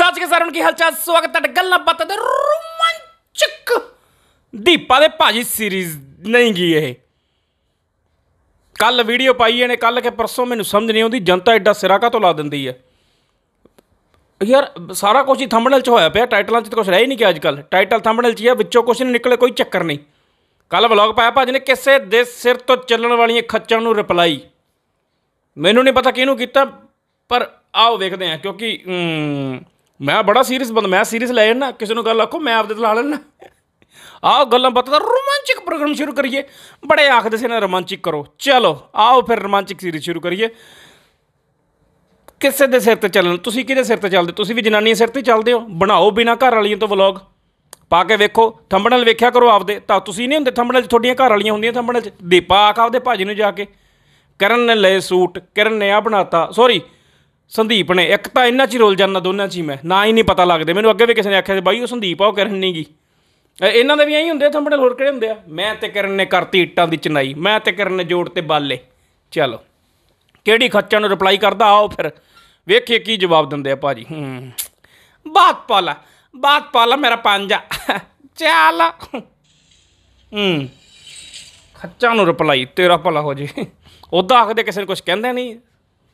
ਸੱਚ ਕੇ ਸਾਰਿਆਂ ਨੂੰ ਕੀ ਹਾਲਚਾਲ ਸਵਾਗਤ ਹੈ ਗੱਲਾਂ ਬਾਤਾਂ ਦੇ ਰੋਮਾਂਚਕ ਦੀਪਾ ਦੇ ਭਾਜੀ ਸੀਰੀਜ਼ ਨਹੀਂ ਗਈ ਇਹ ਕੱਲ ਵੀਡੀਓ ਪਾਈ ਇਹਨੇ ਕੱਲ ਕੇ ਪਰਸੋਂ ਮੈਨੂੰ ਸਮਝ ਨਹੀਂ ਆਉਂਦੀ ਜਨਤਾ ਐਡਾ ਸਿਰਾ ਕਾ ਤੋਂ ਲਾ ਦਿੰਦੀ ਹੈ ਯਾਰ ਸਾਰਾ ਕੁਝ ਹੀ ਥੰਬਨੇਲ 'ਚ ਹੋਇਆ ਪਿਆ ਟਾਈਟਲਾਂ 'ਚ ਤਾਂ ਕੁਝ ਰਹਿ ਹੀ ਨਹੀਂ ਗਿਆ ਅੱਜ ਕੱਲ ਟਾਈਟਲ ਥੰਬਨੇਲ 'ਚ ਹੀ ਆ ਵਿੱਚੋਂ ਕੁਝ ਨਹੀਂ ਨਿਕਲੇ ਕੋਈ ਚੱਕਰ ਨਹੀਂ ਕੱਲ ਵਲੌਗ ਪਾਇਆ ਭਾਜੀ ਨੇ ਕਿਸੇ ਦੇ ਸਿਰ ਤੋਂ ਚੱਲਣ ਵਾਲੀਆਂ ਖੱਚਾਂ ਨੂੰ ਰਿਪਲਾਈ ਮੈਨੂੰ ਨਹੀਂ ਪਤਾ ਕਿਹਨੂੰ ਕੀਤਾ ਪਰ ਆਓ ਵੇਖਦੇ ਹਾਂ ਕਿਉਂਕਿ ਮੈਂ ਬੜਾ ਸੀਰੀਅਸ ਬੰਦਾ ਮੈਂ ਸੀਰੀਅਸ ਲੈ ਜਾਣਾ ਕਿਸੇ ਨੂੰ ਗੱਲ ਆਖੋ ਮੈਂ ਆਪਦੇ ਤੇ ਲਾ ਲੈਣਾ ਆਓ ਗੱਲਾਂ ਬਾਤਾਂ ਦਾ ਰੋਮਾਂਚਿਕ ਪ੍ਰੋਗਰਾਮ ਸ਼ੁਰੂ ਕਰੀਏ ਬੜੇ ਆਖਦੇ ਸੀ ਨਾ ਰੋਮਾਂਚਿਕ ਕਰੋ ਚਲੋ ਆਓ ਫਿਰ ਰੋਮਾਂਚਿਕ ਸੀਰੀਅਸ ਸ਼ੁਰੂ ਕਰੀਏ ਕਿਸੇ ਦੇ ਸਿਰ ਤੇ ਚੱਲਣ ਤੁਸੀਂ ਕਿਹਦੇ ਸਿਰ ਤੇ ਚੱਲਦੇ ਤੁਸੀਂ ਵੀ ਜਨਾਨੀਆਂ ਸਿਰ ਤੇ ਚੱਲਦੇ ਹੋ ਬਣਾਓ ਬਿਨਾ ਘਰ ਵਾਲੀਆਂ ਤੋਂ ਵਲੌਗ ਪਾ ਕੇ ਵੇਖੋ ਥੰਬਨੇਲ ਵੇਖਿਆ ਕਰੋ ਆਪਦੇ ਤਾਂ ਤੁਸੀਂ ਨਹੀਂ ਹੁੰਦੇ ਥੰਬਨੇਲ 'ਚ ਤੁਹਾਡੀਆਂ ਘਰ ਵਾਲੀਆਂ ਹੁੰਦੀਆਂ ਥੰਬਨੇਲ 'ਚ ਦੀਪਾ ਆਖ ਆਪਦੇ ਭਾਜੀ ਨੂੰ ਜਾ ਕੇ ਕਰਨ ਨੇ ਲਏ ਸੂਟ ਕਰਨ ਨੇ ਆ ਬਣਾਤਾ ਸੌਰੀ ਸੰਦੀਪ ਨੇ ਇੱਕ ਤਾਂ ਇੰਨਾ 'ਚ ਹੀ ਰੋਲ ਜਾਂਦਾ ਦੋਨਾਂ 'ਚ ਹੀ ਮੈਂ ਨਾ ਹੀ ਨਹੀਂ ਪਤਾ ਲੱਗਦੇ ਮੈਨੂੰ ਅੱਗੇ ਵੀ ਕਿਸੇ ਨੇ ਆਖਿਆ ਸੀ ਬਾਈ ਉਹ ਸੰਦੀਪ ਆ ਉਹ ਕਰਨ ਨਹੀਂ ਗਈ ਇਹਨਾਂ ਦੇ ਵੀ ਐਂ ਹੁੰਦੇ ਥੰਬੜੇ ਹੋਰ ਕਿਹੜੇ ਹੁੰਦੇ ਆ ਮੈਂ ਤੇ ਕਰਨ ਨੇ ਕਰਤੀ ਇੱਟਾਂ ਦੀ ਚਨਾਈ ਮੈਂ ਤੇ ਕਰਨ ਨੇ ਜੋੜ ਤੇ ਬਾਲੇ ਚਲੋ ਕਿਹੜੀ ਖੱਚਾਂ ਨੂੰ ਰਿਪਲਾਈ ਕਰਦਾ ਆਓ ਫਿਰ ਵੇਖੀਏ ਕੀ ਜਵਾਬ ਦਿੰਦੇ ਆ ਭਾਜੀ ਹੂੰ ਬਾਤ ਪਾਲਾ ਬਾਤ ਪਾਲਾ ਮੇਰਾ ਪੰਜਾ ਚੱਲ ਹੂੰ ਖੱਚਾਂ ਨੂੰ ਰਿਪਲਾਈ ਤੇਰਾ ਭਲਾ ਹੋ ਜੇ ਉਦਾਂ ਆਖਦੇ ਕਿਸੇ ਨੂੰ ਕੁਝ ਕਹਿੰਦੇ ਨਹੀਂ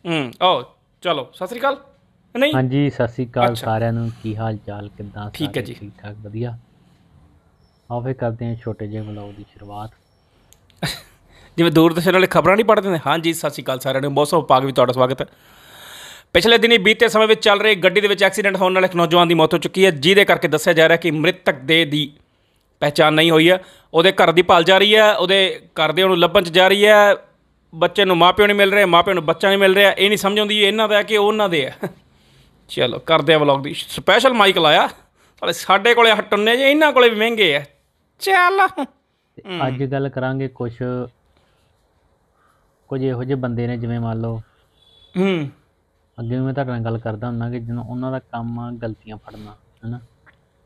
ਹੂੰ ਓ ਚਲੋ ਸਤਿ ਸ੍ਰੀ ਅਕਾਲ ਨਹੀਂ ਹਾਂਜੀ ਸਤਿ ਸ੍ਰੀ ਅਕਾਲ ਸਾਰਿਆਂ ਨੂੰ ਕੀ ਹਾਲ ਚਾਲ ਕਿਦਾਂ ਠੀਕ ਹੈ ਜੀ ਠੀਕ ਠਾਕ ਵਧੀਆ ਆਓ ਫੇ ਕਰਦੇ ਹਾਂ ਛੋਟੇ ਜਿਹੇ ਵਲੌਗ ਦੀ ਸ਼ੁਰੂਆਤ ਜਿਵੇਂ ਦੂਰਦਰਸ਼ਨ ਵਾਲੇ ਖਬਰਾਂ ਨਹੀਂ ਪੜਦੇ ਨੇ ਹਾਂਜੀ ਸਤਿ ਸ੍ਰੀ ਅਕਾਲ ਸਾਰਿਆਂ ਨੂੰ ਮੌਸਮ ਪਾਗ ਵੀ ਤੁਹਾਡਾ ਸਵਾਗਤ ਹੈ ਪਿਛਲੇ ਦਿਨੀ ਬੀਤੇ ਸਮੇਂ ਵਿੱਚ ਚੱਲ ਰਹੇ ਗੱਡੀ ਦੇ ਵਿੱਚ ਐਕਸੀਡੈਂਟ ਹੋਣ ਨਾਲ ਇੱਕ ਨੌਜਵਾਨ ਦੀ ਮੌਤ ਹੋ ਚੁੱਕੀ ਹੈ ਜਿਹਦੇ ਕਰਕੇ ਦੱਸਿਆ ਜਾ ਰਿਹਾ ਕਿ ਮ੍ਰਿਤਕ ਦੇ ਦੀ ਪਹਿਚਾਨ ਨਹੀਂ ਹੋਈ ਹੈ ਉਹਦੇ ਘਰ ਦੀ ਭਾਲ ਜਾ ਰਹੀ ਹੈ ਉਹਦੇ ਘਰ ਦੇ ਉਹਨੂੰ ਲੱਭਣ ਚ ਜਾ ਰਹੀ ਹੈ ਬੱਚੇ ਨੂੰ ਮਾਪਿਓ ਨਹੀਂ ਮਿਲ ਰਹੇ ਮਾਪਿਓ ਨੂੰ ਬੱਚਾ ਨਹੀਂ ਮਿਲ ਰਿਹਾ ਇਹ ਨਹੀਂ ਸਮਝ ਆਉਂਦੀ ਇਹਨਾਂ ਦਾ ਕਿ ਉਹਨਾਂ ਦੇ ਆ ਚਲੋ ਕਰਦੇ ਆ ਵਲੌਗ ਦੀ ਸਪੈਸ਼ਲ ਮਾਈਕ ਲਾਇਆ ਸਾਡੇ ਸਾਡੇ ਕੋਲੇ ਹਟੁੰਨੇ ਜੇ ਇਹਨਾਂ ਕੋਲੇ ਵੀ ਮਹਿੰਗੇ ਆ ਚੱਲ ਅੱਜ ਗੱਲ ਕਰਾਂਗੇ ਕੁਝ ਕੁਝ ਇਹੋ ਜਿਹੇ ਬੰਦੇ ਨੇ ਜਿਵੇਂ ਮੰਨ ਲਓ ਹੂੰ ਅੱਗੇ ਮੈਂ ਤੁਹਾਡੇ ਨਾਲ ਗੱਲ ਕਰਦਾ ਹੁੰਦਾ ਕਿ ਜਦੋਂ ਉਹਨਾਂ ਦਾ ਕੰਮ ਆ ਗਲਤੀਆਂ ਫੜਨਾ ਹੈਨਾ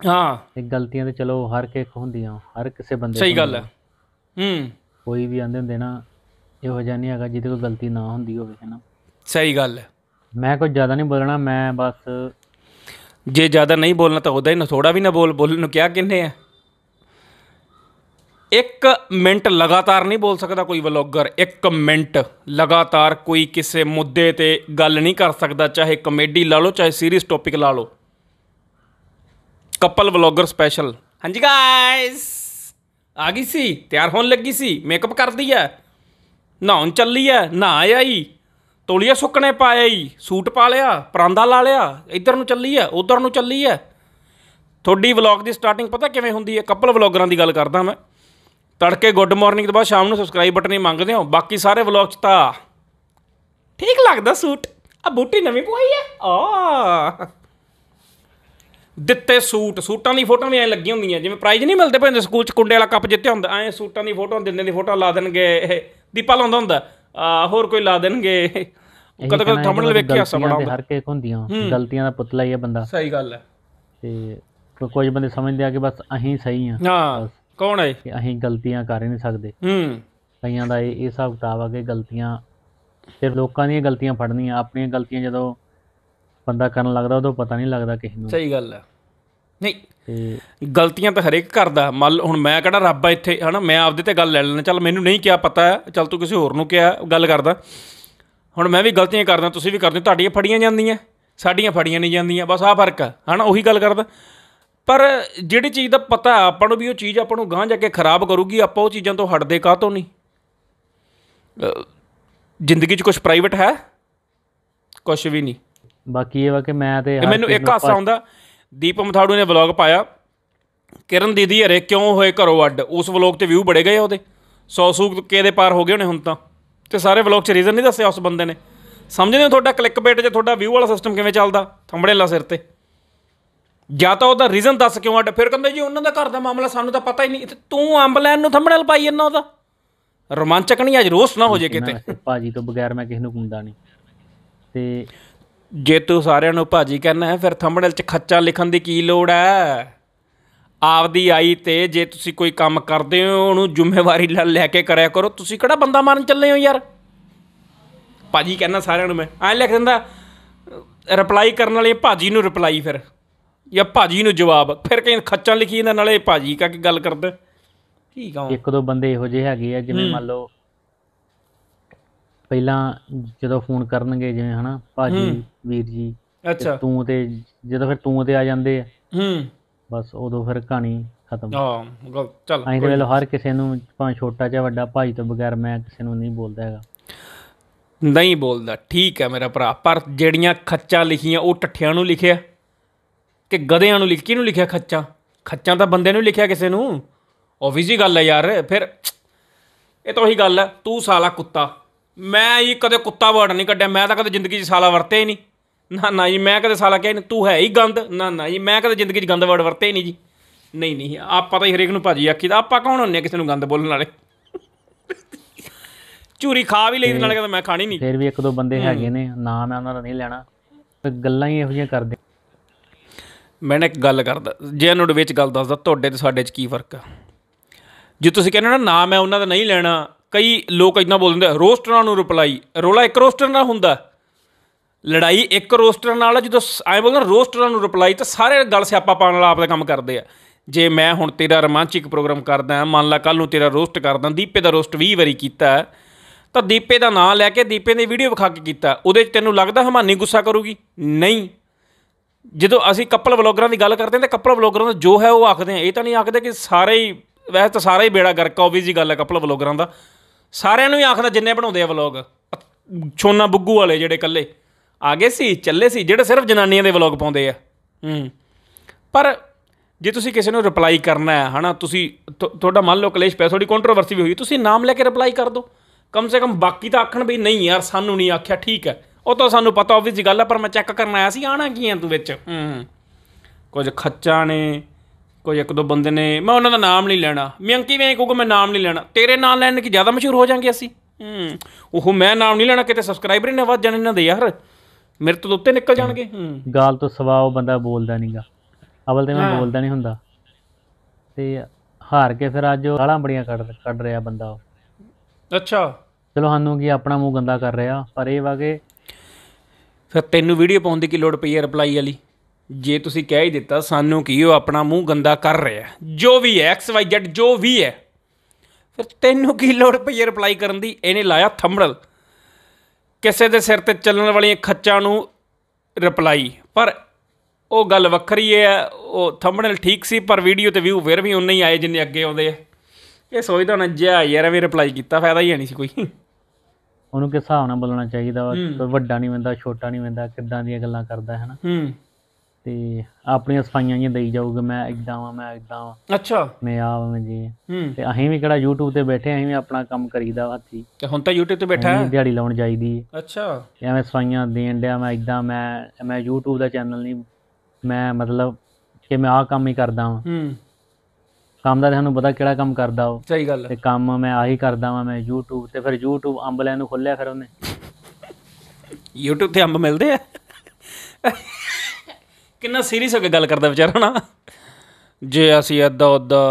ਹਾਂ ਤੇ ਗਲਤੀਆਂ ਤੇ ਚਲੋ ਹਰ ਕਿਸੇ ਹੁੰਦੀਆਂ ਹਰ ਕਿਸੇ ਬੰਦੇ ਸਹੀ ਗੱਲ ਹੈ ਹੂੰ ਕੋਈ ਵੀ ਆਂਦੇ ਹੁੰਦੇ ਨਾ ਇਹੋ ਜਿਹਾ ਨਹੀਂ ਹੈਗਾ ਜਿਹਦੇ ਕੋਈ ਗਲਤੀ ਨਾ ਹੁੰਦੀ ਹੋਵੇ ਹੈ ਨਾ ਸਹੀ ਗੱਲ ਹੈ ਮੈਂ ਕੁਝ ਜ਼ਿਆਦਾ ਨਹੀਂ ਬੋਲਣਾ ਮੈਂ ਬਸ ਜੇ ਜ਼ਿਆਦਾ ਨਹੀਂ ਬੋਲਣਾ ਤਾਂ ਉਹਦਾ ਹੀ ਨਾ ਥੋੜਾ ਵੀ ਨਾ ਬੋਲ ਬੋਲਣ ਨੂੰ ਕਿਹਾ ਕਿੰਨੇ ਆ ਇੱਕ ਮਿੰਟ ਲਗਾਤਾਰ ਨਹੀਂ ਬੋਲ ਸਕਦਾ ਕੋਈ ਵਲੌਗਰ ਇੱਕ ਮਿੰਟ ਲਗਾਤਾਰ ਕੋਈ ਕਿਸੇ ਮੁੱਦੇ ਤੇ ਗੱਲ ਨਹੀਂ ਕਰ ਸਕਦਾ ਚਾਹੇ ਕਮੇਡੀ ਲਾ ਲਓ ਚਾਹੇ ਸੀਰੀਅਸ ਟੌਪਿਕ ਲਾ ਲਓ ਕਪਲ ਵਲੌਗਰ ਸਪੈਸ਼ਲ ਹਾਂਜੀ ਗਾਇਸ ਆ ਗਈ ਸੀ ਤਿਆਰ ਹੋਣ ਲੱਗੀ ਸੀ ਮੇਕਅਪ ਕਰਦੀ ਆ ਨਹਾਉਣ ਚੱਲੀ ਐ ਨਹਾ ਆਈ ਤੋਲੀਆ ਸੁੱਕਣੇ ਪਾਇਆ ਈ ਸੂਟ ਪਾ ਲਿਆ ਪਰਾਂਦਾ ਲਾ ਲਿਆ ਇੱਧਰ ਨੂੰ ਚੱਲੀ ਐ ਉਧਰ ਨੂੰ ਚੱਲੀ ਐ ਤੁਹਾਡੀ ਵਲੌਗ ਦੀ ਸਟਾਰਟਿੰਗ ਪਤਾ ਕਿਵੇਂ ਹੁੰਦੀ ਐ ਕਪਲ ਵਲੌਗਰਾਂ ਦੀ ਗੱਲ ਕਰਦਾ ਮੈਂ ਤੜਕੇ ਗੁੱਡ ਮਾਰਨਿੰਗ ਤੋਂ ਬਾਅਦ ਸ਼ਾਮ ਨੂੰ ਸਬਸਕ੍ਰਾਈਬ ਬਟਨ ਹੀ ਮੰਗਦੇ ਹਾਂ ਬਾਕੀ ਸਾਰੇ ਵਲੌਗ 'ਚ ਤਾਂ ਠੀਕ ਲੱਗਦਾ ਸੂਟ ਆ ਬੂਟੀ ਨਵੀਂ ਪਵਾਈ ਐ ਆ ਦਿੱਤੇ ਸੂਟ ਸੂਟਾਂ ਦੀ ਫੋਟੋਆਂ ਵੀ ਐ ਲੱਗੀਆਂ ਹੁੰਦੀਆਂ ਜਿਵੇਂ ਪ੍ਰਾਈਜ਼ ਨਹੀਂ ਮਿਲਦੇ ਪੈਂਦੇ ਸਕੂਲ 'ਚ ਕੁੰਡੇ ਵਾਲਾ ਕੱਪ ਜਿੱਤੇ ਹੁੰਦਾ ਐ ਸੂਟਾਂ ਦੀ ਫੋਟੋ ਦਿੰਦੇ ਦੀ ਫੋਟੋ ਲਾ ਦੇਣਗੇ ਦੀਪਾ ਲਾਉਂਦਾ ਹੁੰਦਾ ਹੋਰ ਕੋਈ ਲਾ ਦੇਣਗੇ ਕਦੇ ਕਦੇ ਥੰਬਨੇਲ ਵੇਖਿਆ ਸਭ ਬੜਾ ਹਰ ਕੇ ਹੁੰਦੀਆਂ ਗਲਤੀਆਂ ਦਾ ਪੁਤਲਾ ਹੀ ਬੰਦਾ ਸਹੀ ਗੱਲ ਹੈ ਤੇ ਕੁਝ ਬੰਦੇ ਸਮਝਦੇ ਆ ਕਿ ਬਸ ਅਸੀਂ ਸਹੀ ਆ ਹਾਂ ਕੌਣ ਹੈ ਅਹੀਂ ਅਸੀਂ ਗਲਤੀਆਂ ਕਰ ਹੀ ਨਹੀਂ ਸਕਦੇ ਹੂੰ ਕਈਆਂ ਦਾ ਇਹ ਇਹ ਸਭ ਕਿਤਾਬ ਆ ਕਿ ਗਲਤੀਆਂ ਸਿਰ ਲੋਕਾਂ ਦੀਆਂ ਗਲਤੀਆਂ ਫੜਨੀਆਂ ਆਪਣੀਆਂ ਗਲਤੀਆਂ ਜਦੋਂ ਬੰਦਾ ਕਰਨ ਲੱਗਦਾ ਉਦੋਂ ਪਤਾ ਨਹੀਂ ਲੱਗਦਾ ਕਿਸ ਨੂੰ ਸਹੀ ਗੱਲ ਹੈ ਨਹੀਂ ਗਲਤੀਆਂ ਤਾਂ ਹਰੇਕ ਕਰਦਾ ਮੱਲ ਹੁਣ ਮੈਂ ਕਿਹੜਾ ਰੱਬ ਆ ਇੱਥੇ ਹਨਾ ਮੈਂ ਆਪਦੇ ਤੇ ਗੱਲ ਲੈ ਲੈਣਾ ਚੱਲ ਮੈਨੂੰ ਨਹੀਂ ਕਿਹਾ ਪਤਾ ਚੱਲ ਤੂੰ ਕਿਸੇ ਹੋਰ ਨੂੰ ਕਿਹਾ ਗੱਲ ਕਰਦਾ ਹੁਣ ਮੈਂ ਵੀ ਗਲਤੀਆਂ ਕਰਦਾ ਤੁਸੀਂ ਵੀ ਕਰਦੇ ਤੁਹਾਡੀਆਂ ਫੜੀਆਂ ਜਾਂਦੀਆਂ ਸਾਡੀਆਂ ਫੜੀਆਂ ਨਹੀਂ ਜਾਂਦੀਆਂ ਬਸ ਆ ਫਰਕ ਆ ਹਨਾ ਉਹੀ ਗੱਲ ਕਰਦਾ ਪਰ ਜਿਹੜੀ ਚੀਜ਼ ਦਾ ਪਤਾ ਆਪਾਂ ਨੂੰ ਵੀ ਉਹ ਚੀਜ਼ ਆਪਾਂ ਨੂੰ ਗਾਂ ਜਾ ਕੇ ਖਰਾਬ ਕਰੂਗੀ ਆਪਾਂ ਉਹ ਚੀਜ਼ਾਂ ਤੋਂ ਹਟਦੇ ਤੋਂ ਨਹੀਂ ਜ਼ਿੰਦਗੀ 'ਚ ਕੁਝ ਪ੍ਰਾਈਵੇਟ ਹੈ ਕੁਝ ਵੀ ਨਹੀਂ ਬਾਕੀ ਇਹ ਵਾ ਕਿ ਮੈਂ ਤੇ ਮੈਨੂੰ ਇੱਕ ਹਾਸਾ ਆਉਂਦਾ ਦੀਪ ਮਥਾੜੂ ਨੇ ਵਲੌਗ ਪਾਇਆ ਕਿਰਨ ਦੀਦੀ ਹਰੇ ਕਿਉਂ ਹੋਏ ਘਰੋਂ ਅੱਡ ਉਸ ਵਲੌਗ ਤੇ ਵਿਊ ਬੜੇ ਗਏ ਉਹਦੇ 100 ਸੂਕ ਕੇ ਦੇ ਪਾਰ ਹੋ ਗਏ ਉਹਨੇ ਹੁਣ ਤਾਂ ਤੇ ਸਾਰੇ ਵਲੌਗ 'ਚ ਰੀਜ਼ਨ ਨਹੀਂ ਦੱਸਿਆ ਉਸ ਬੰਦੇ ਨੇ ਸਮਝਦੇ ਹੋ ਤੁਹਾਡਾ ਕਲਿੱਕ ਬੇਟ 'ਚ ਤੁਹਾਡਾ ਵਿਊ ਵਾਲਾ ਸਿਸਟਮ ਕਿਵੇਂ ਚੱਲਦਾ ਥੰਬੜੇਲਾ ਸਿਰ ਤੇ ਜਾਂ ਤਾਂ ਉਹਦਾ ਰੀਜ਼ਨ ਦੱਸ ਕਿਉਂ ਅੱਡ ਫਿਰ ਕਹਿੰਦੇ ਜੀ ਉਹਨਾਂ ਦਾ ਘਰ ਦਾ ਮਾਮਲਾ ਸਾਨੂੰ ਤਾਂ ਪਤਾ ਹੀ ਨਹੀਂ ਤੂੰ ਅੰਬ ਲੈਣ ਨੂੰ ਥੰਬੜੇਲ ਪਾਈ ਜਾਂਦਾ ਉਹਦਾ ਰੋਮਾਂਚਕ ਨਹੀਂ ਅੱਜ ਰੋਸ ਨਾ ਹੋ ਜੇ ਕਿਤੇ ਭਾਜੀ ਤੋਂ ਬਗੈਰ ਮੈਂ ਕਿਸੇ ਨੂੰ ਕੁੰਦਾ ਨਹੀਂ ਤੇ ਜੇ ਤੂੰ ਸਾਰਿਆਂ ਨੂੰ ਭਾਜੀ ਕਹਿਣਾ ਹੈ ਫਿਰ ਥੰਬਨੇਲ 'ਚ ਖੱਚਾ ਲਿਖਣ ਦੀ ਕੀ ਲੋੜ ਹੈ ਆਪਦੀ ਆਈ ਤੇ ਜੇ ਤੁਸੀਂ ਕੋਈ ਕੰਮ ਕਰਦੇ ਹੋ ਉਹਨੂੰ ਜ਼ਿੰਮੇਵਾਰੀ ਨਾਲ ਲੈ ਕੇ ਕਰਿਆ ਕਰੋ ਤੁਸੀਂ ਕਿਹੜਾ ਬੰਦਾ ਮਾਰਨ ਚੱਲੇ ਹੋ ਯਾਰ ਭਾਜੀ ਕਹਿਣਾ ਸਾਰਿਆਂ ਨੂੰ ਮੈਂ ਐ ਲਿਖ ਦਿੰਦਾ ਰਿਪਲਾਈ ਕਰਨ ਵਾਲੇ ਭਾਜੀ ਨੂੰ ਰਿਪਲਾਈ ਫਿਰ ਜਾਂ ਭਾਜੀ ਨੂੰ ਜਵਾਬ ਫਿਰ ਕਹਿੰਦੇ ਖੱਚਾ ਲਿਖੀ ਇਹਨਾਂ ਨਾਲੇ ਭਾਜੀ ਕਾ ਕੀ ਗੱਲ ਕਰਦਾ ਠੀਕ ਆ ਇੱਕ ਦੋ ਬੰਦੇ ਇਹੋ ਜਿਹੇ ਹੈਗੇ ਆ ਜਿਵੇਂ ਮੰਨ ਲਓ ਪਹਿਲਾਂ ਜਦੋਂ ਫੋਨ ਕਰਨਗੇ ਜਿਵੇਂ ਹਨਾ ਭਾਜੀ ਵੀਰ ਜੀ ਅੱਛਾ ਤੂੰ ਤੇ ਜਦੋਂ ਫਿਰ ਤੂੰ ਤੇ ਆ ਜਾਂਦੇ ਆ ਹੂੰ ਬਸ ਉਦੋਂ ਫਿਰ ਕਹਾਣੀ ਖਤਮ ਹਾਂ ਗੱਲ ਚੱਲ ਅਸੀਂ ਲੋ ਹਰ ਕਿਸੇ ਨੂੰ ਭਾਵੇਂ ਛੋਟਾ ਜਾਂ ਵੱਡਾ ਭਾਈ ਤੋਂ ਬਗੈਰ ਮੈਂ ਕਿਸੇ ਨੂੰ ਨਹੀਂ ਬੋਲਦਾ ਹੈਗਾ ਨਹੀਂ ਬੋਲਦਾ ਠੀਕ ਹੈ ਮੇਰਾ ਭਰਾ ਪਰ ਜਿਹੜੀਆਂ ਖੱਚਾ ਲਿਖੀਆਂ ਉਹ ਟੱਠਿਆਂ ਨੂੰ ਲਿਖਿਆ ਕਿ ਗਧਿਆਂ ਨੂੰ ਲਿਖ ਨੂੰ ਲਿਖਿਆ ਖੱਚਾ ਖੱਚਾ ਤਾਂ ਬੰਦੇ ਨੂੰ ਲਿਖਿਆ ਕਿਸੇ ਨੂੰ ਆਬਵੀਅਸ ਹੀ ਗੱਲ ਹੈ ਯਾਰ ਫਿਰ ਇਹ ਤਾਂ ਉਹੀ ਗੱਲ ਹੈ ਤੂੰ ਸਾਲਾ ਕੁੱਤਾ ਮੈਂ ਜੀ ਕਦੇ ਕੁੱਤਾ ਵਰਡ ਨਹੀਂ ਕੱਢਿਆ ਮੈਂ ਤਾਂ ਕਦੇ ਜ਼ਿੰਦਗੀ 'ਚ ਸਾਲਾ ਵਰਤੇ ਹੀ ਨਹੀਂ ਨਾ ਨਾ ਜੀ ਮੈਂ ਕਦੇ ਸਾਲਾ ਕਿਹਾ ਨਹੀਂ ਤੂੰ ਹੈ ਹੀ ਗੰਦ ਨਾ ਨਾ ਜੀ ਮੈਂ ਕਦੇ ਜ਼ਿੰਦਗੀ 'ਚ ਗੰਦ ਵਰਡ ਵਰਤੇ ਹੀ ਨਹੀਂ ਜੀ ਨਹੀਂ ਨਹੀਂ ਆਪਾਂ ਤਾਂ ਹਰੇਕ ਨੂੰ ਭਾਜੀ ਆਖੀ ਦਾ ਆਪਾਂ ਕੌਣ ਹੁੰਨੇ ਕਿਸੇ ਨੂੰ ਗੰਦ ਬੋਲਣ ਵਾਲੇ ਚੂਰੀ ਖਾ ਵੀ ਲਈ ਨਾਲ ਕਹਿੰਦਾ ਮੈਂ ਖਾਣੀ ਨਹੀਂ ਫਿਰ ਵੀ ਇੱਕ ਦੋ ਬੰਦੇ ਹੈਗੇ ਨੇ ਨਾ ਮੈਂ ਉਹਨਾਂ ਦਾ ਨਹੀਂ ਲੈਣਾ ਤੇ ਗੱਲਾਂ ਹੀ ਇਹੋ ਜਿਹੀਆਂ ਕਰਦੇ ਮੈਂ ਇੱਕ ਗੱਲ ਕਰਦਾ ਜੇ ਨੂੰ ਵਿੱਚ ਗੱਲ ਦੱਸਦਾ ਤੁਹਾਡੇ ਤੇ ਸਾਡੇ 'ਚ ਕੀ ਫਰਕ ਆ ਜੇ ਤੁਸੀਂ ਕਹਿੰਦੇ ਨਾ ਨਾ ਮੈਂ ਉਹਨਾਂ ਦਾ ਨਹੀਂ ਲੈਣਾ ਕਈ ਲੋਕ ਇਦਾਂ ਬੋਲ ਦਿੰਦੇ ਰੋਸਟਰਾਂ ਨੂੰ ਰਿਪਲਾਈ ਰੋਲਾ ਇੱਕ ਰੋਸਟਰ ਨਾਲ ਹੁੰਦਾ ਲੜਾਈ ਇੱਕ ਰੋਸਟਰ ਨਾਲ ਆ ਜਦੋਂ ਐਂ ਬੋਲਦੇ ਰੋਸਟਰਾਂ ਨੂੰ ਰਿਪਲਾਈ ਤਾਂ ਸਾਰੇ ਗੱਲ ਸਿਆਪਾ ਪਾਉਣ ਵਾਲਾ ਆਪਦਾ ਕੰਮ ਕਰਦੇ ਆ ਜੇ ਮੈਂ ਹੁਣ ਤੇਰਾ ਰੋਮਾਂਚਿਕ ਪ੍ਰੋਗਰਾਮ ਕਰਦਾ ਮੰਨ ਲਾ ਕੱਲ ਨੂੰ ਤੇਰਾ ਰੋਸਟ ਕਰਦਾ ਦੀਪੇ ਦਾ ਰੋਸਟ 20 ਵਾਰੀ ਕੀਤਾ ਤਾਂ ਦੀਪੇ ਦਾ ਨਾਮ ਲੈ ਕੇ ਦੀਪੇ ਦੀ ਵੀਡੀਓ ਵਿਖਾ ਕੇ ਕੀਤਾ ਉਹਦੇ 'ਚ ਤੈਨੂੰ ਲੱਗਦਾ ਹਮਾਨੀ ਗੁੱਸਾ ਕਰੂਗੀ ਨਹੀਂ ਜਦੋਂ ਅਸੀਂ ਕਪਲ ਵਲੌਗਰਾਂ ਦੀ ਗੱਲ ਕਰਦੇ ਹਾਂ ਤਾਂ ਕਪਲ ਵਲੌਗਰਾਂ ਦਾ ਜੋ ਹੈ ਉਹ ਆਖਦੇ ਆ ਇਹ ਤਾਂ ਨਹੀਂ ਆਖਦੇ ਕਿ ਸਾਰੇ ਹੀ ਵੈਸੇ ਤਾਂ ਸਾਰੇ ਹੀ ਬੇੜਾ ਗਰਕ ਆ ਓਬਵੀਅਸ ਜੀ ਗੱਲ ਹੈ ਕਪਲ ਵਲੌਗਰਾਂ ਦਾ ਸਾਰਿਆਂ ਨੂੰ ਹੀ ਆਖਦਾ ਜਿੰਨੇ ਬਣਾਉਂਦੇ ਆ ਵਲੌਗ ਛੋਨਾ ਬੁੱਗੂ ਵਾਲੇ ਜਿਹੜੇ ਕੱਲੇ ਆ ਗਏ ਸੀ ਚੱਲੇ ਸੀ ਜਿਹੜੇ ਸਿਰਫ ਜਨਾਨੀਆਂ ਦੇ ਵਲੌਗ ਪਾਉਂਦੇ ਆ ਹੂੰ ਪਰ ਜੇ ਤੁਸੀਂ ਕਿਸੇ ਨੂੰ ਰਿਪਲਾਈ ਕਰਨਾ ਹੈ ਹਨਾ ਤੁਸੀਂ ਤੁਹਾਡਾ ਮੰਨ ਲਓ ਕਲੇਸ਼ ਪਿਆ ਥੋੜੀ ਕੰਟਰੋਵਰਸੀ ਵੀ ਹੋਈ ਤੁਸੀਂ ਨਾਮ ਲੈ ਕੇ ਰਿਪਲਾਈ ਕਰ ਦਿਓ ਕਮ ਸੇ ਕਮ ਬਾਕੀ ਤਾਂ ਆਖਣ ਵੀ ਨਹੀਂ ਯਾਰ ਸਾਨੂੰ ਨਹੀਂ ਆਖਿਆ ਠੀਕ ਹੈ ਉਹ ਤਾਂ ਸਾਨੂੰ ਪਤਾ ਆਬਵੀਅਸ ਜੀ ਗੱਲ ਆ ਪਰ ਮੈਂ ਚੈੱਕ ਕਰਨ ਆਇਆ ਸੀ ਆਣਾ ਕੀ ਹੈ ਤੂੰ ਵਿੱਚ ਹੂੰ ਕੁਝ ਖੱਚਾ ਨੇ ਕੋਈ ਇੱਕ ਦੋ ਬੰਦੇ ਨੇ ਮੈਂ ਉਹਨਾਂ ਦਾ ਨਾਮ ਨਹੀਂ ਲੈਣਾ ਮੈਂ ਕਿਵੇਂ ਐਂ ਕਹੂਗਾ ਮੈਂ ਨਾਮ ਨਹੀਂ ਲੈਣਾ ਤੇਰੇ ਨਾਮ ਲੈਣ ਕਿ ਜ਼ਿਆਦਾ ਮਸ਼ਹੂਰ ਹੋ ਜਾਾਂਗੇ ਅਸੀਂ ਹੂੰ ਉਹ ਮੈਂ ਨਾਮ ਨਹੀਂ ਲੈਣਾ ਕਿਤੇ ਸਬਸਕ੍ਰਾਈਬਰ ਹੀ ਨਾ ਵੱਧ ਜਾਣ ਇਹਨਾਂ ਦੇ ਯਾਰ ਮੇਰੇ ਤੋਂ ਉੱਤੇ ਨਿਕਲ ਜਾਣਗੇ ਹੂੰ ਗਾਲ ਤੋਂ ਸਵਾ ਉਹ ਬੰਦਾ ਬੋਲਦਾ ਨਹੀਂਗਾ ਅਵਲ ਤੇ ਮੈਂ ਬੋਲਦਾ ਨਹੀਂ ਹੁੰਦਾ ਤੇ ਹਾਰ ਕੇ ਫਿਰ ਅੱਜ ਉਹ ਗਾਲਾਂ ਬੜੀਆਂ ਕੱਢ ਕੱਢ ਰਿਹਾ ਬੰਦਾ ਉਹ ਅੱਛਾ ਚਲੋ ਸਾਨੂੰ ਕੀ ਆਪਣਾ ਮੂੰਹ ਗੰਦਾ ਕਰ ਰਿਹਾ ਪਰ ਇਹ ਵਾਗੇ ਫਿਰ ਤੈਨੂੰ ਵੀਡੀਓ ਪਾਉਣ ਦੀ ਕੀ ਲੋੜ ਪਈ ਹੈ ਰਿਪਲਾਈ ਵਾਲੀ ਜੇ ਤੁਸੀਂ ਕਹਿ ਹੀ ਦਿੱਤਾ ਸਾਨੂੰ ਕੀ ਉਹ ਆਪਣਾ ਮੂੰਹ ਗੰਦਾ ਕਰ ਰਿਹਾ ਜੋ ਵੀ ਹੈ ਐਕਸ ਵਾਈ ਜ਼ੈਡ ਜੋ ਵੀ ਹੈ ਫਿਰ ਤੈਨੂੰ ਕੀ ਲੋੜ ਪਈ ਰਿਪਲਾਈ ਕਰਨ ਦੀ ਇਹਨੇ ਲਾਇਆ ਥੰਬੜਲ ਕਿਸੇ ਦੇ ਸਿਰ ਤੇ ਚੱਲਣ ਵਾਲੀਆਂ ਖੱਚਾਂ ਨੂੰ ਰਿਪਲਾਈ ਪਰ ਉਹ ਗੱਲ ਵੱਖਰੀ ਹੈ ਉਹ ਥੰਬਨੇਲ ਠੀਕ ਸੀ ਪਰ ਵੀਡੀਓ ਤੇ ਵਿਊ ਫਿਰ ਵੀ ਉਨੇ ਹੀ ਆਏ ਜਿੰਨੇ ਅੱਗੇ ਆਉਂਦੇ ਆ ਇਹ ਸੋਚਦਾ ਨਾ ਜਿਆ ਯਾਰ ਵੀ ਰਿਪਲਾਈ ਕੀਤਾ ਫਾਇਦਾ ਹੀ ਨਹੀਂ ਸੀ ਕੋਈ ਉਹਨੂੰ ਕਿਸ ਹਿਸਾਬ ਨਾਲ ਬੋਲਣਾ ਚਾਹੀਦਾ ਵਾ ਵੱਡਾ ਨਹੀਂ ਵੰਦਾ ਛੋਟਾ ਨਹੀਂ ਵੰਦਾ ਕਿੱਦਾਂ ਦੀਆਂ ਗੱਲਾਂ ਕਰਦਾ ਹੈ ਨਾ ਹੂੰ ਤੇ ਆਪਣੀਆਂ ਸਫਾਈਆਂ ਜੀ ਦੇਈ ਜਾਊਗਾ ਮੈਂ ਇਦਾਂ ਆ ਮੈਂ ਇਦਾਂ ਆ ਅੱਛਾ ਮੈਂ ਆ ਮੈਂ ਜੀ ਤੇ ਅਸੀਂ ਵੀ ਕਿਹੜਾ YouTube ਤੇ ਬੈਠੇ ਅਸੀਂ ਵੀ ਆਪਣਾ ਕੰਮ ਕਰੀਦਾ ਵਾਤੀ ਹੱਥੀ ਤੇ ਹੁਣ ਤਾਂ YouTube ਤੇ ਬੈਠਾ ਹਾਂ ਦਿਹਾੜੀ ਲਾਉਣ ਜਾਈਦੀ ਅੱਛਾ ਐਵੇਂ ਸਫਾਈਆਂ ਦੇਣ ਡਿਆ ਮੈਂ ਇਦਾਂ ਮੈਂ ਮੈਂ YouTube ਦਾ ਚੈਨਲ ਨਹੀਂ ਮੈਂ ਮਤਲਬ ਕਿ ਮੈਂ ਆ ਕੰਮ ਹੀ ਕਰਦਾ ਵਾਂ ਹੂੰ ਕੰਮ ਦਾ ਤੁਹਾਨੂੰ ਪਤਾ ਕਿਹੜਾ ਕੰਮ ਕਰਦਾ ਉਹ ਸਹੀ ਗੱਲ ਤੇ ਕੰਮ ਮੈਂ ਆਹੀ ਕਰਦਾ ਵਾਂ ਮੈਂ YouTube ਤੇ ਫਿਰ YouTube ਅੰਬ ਲੈਣ ਨੂੰ ਖੋਲਿਆ ਫਿਰ ਉਹਨੇ YouTube ਤੇ ਅੰਬ ਮਿਲਦੇ ਆ ਕਿੰਨਾ ਸੀਰੀਅਸ ਹੋ ਕੇ ਗੱਲ ਕਰਦਾ ਵਿਚਾਰਾ ਨਾ ਜੇ ਅਸੀਂ ਅੱਦਾ ਉਦਾਂ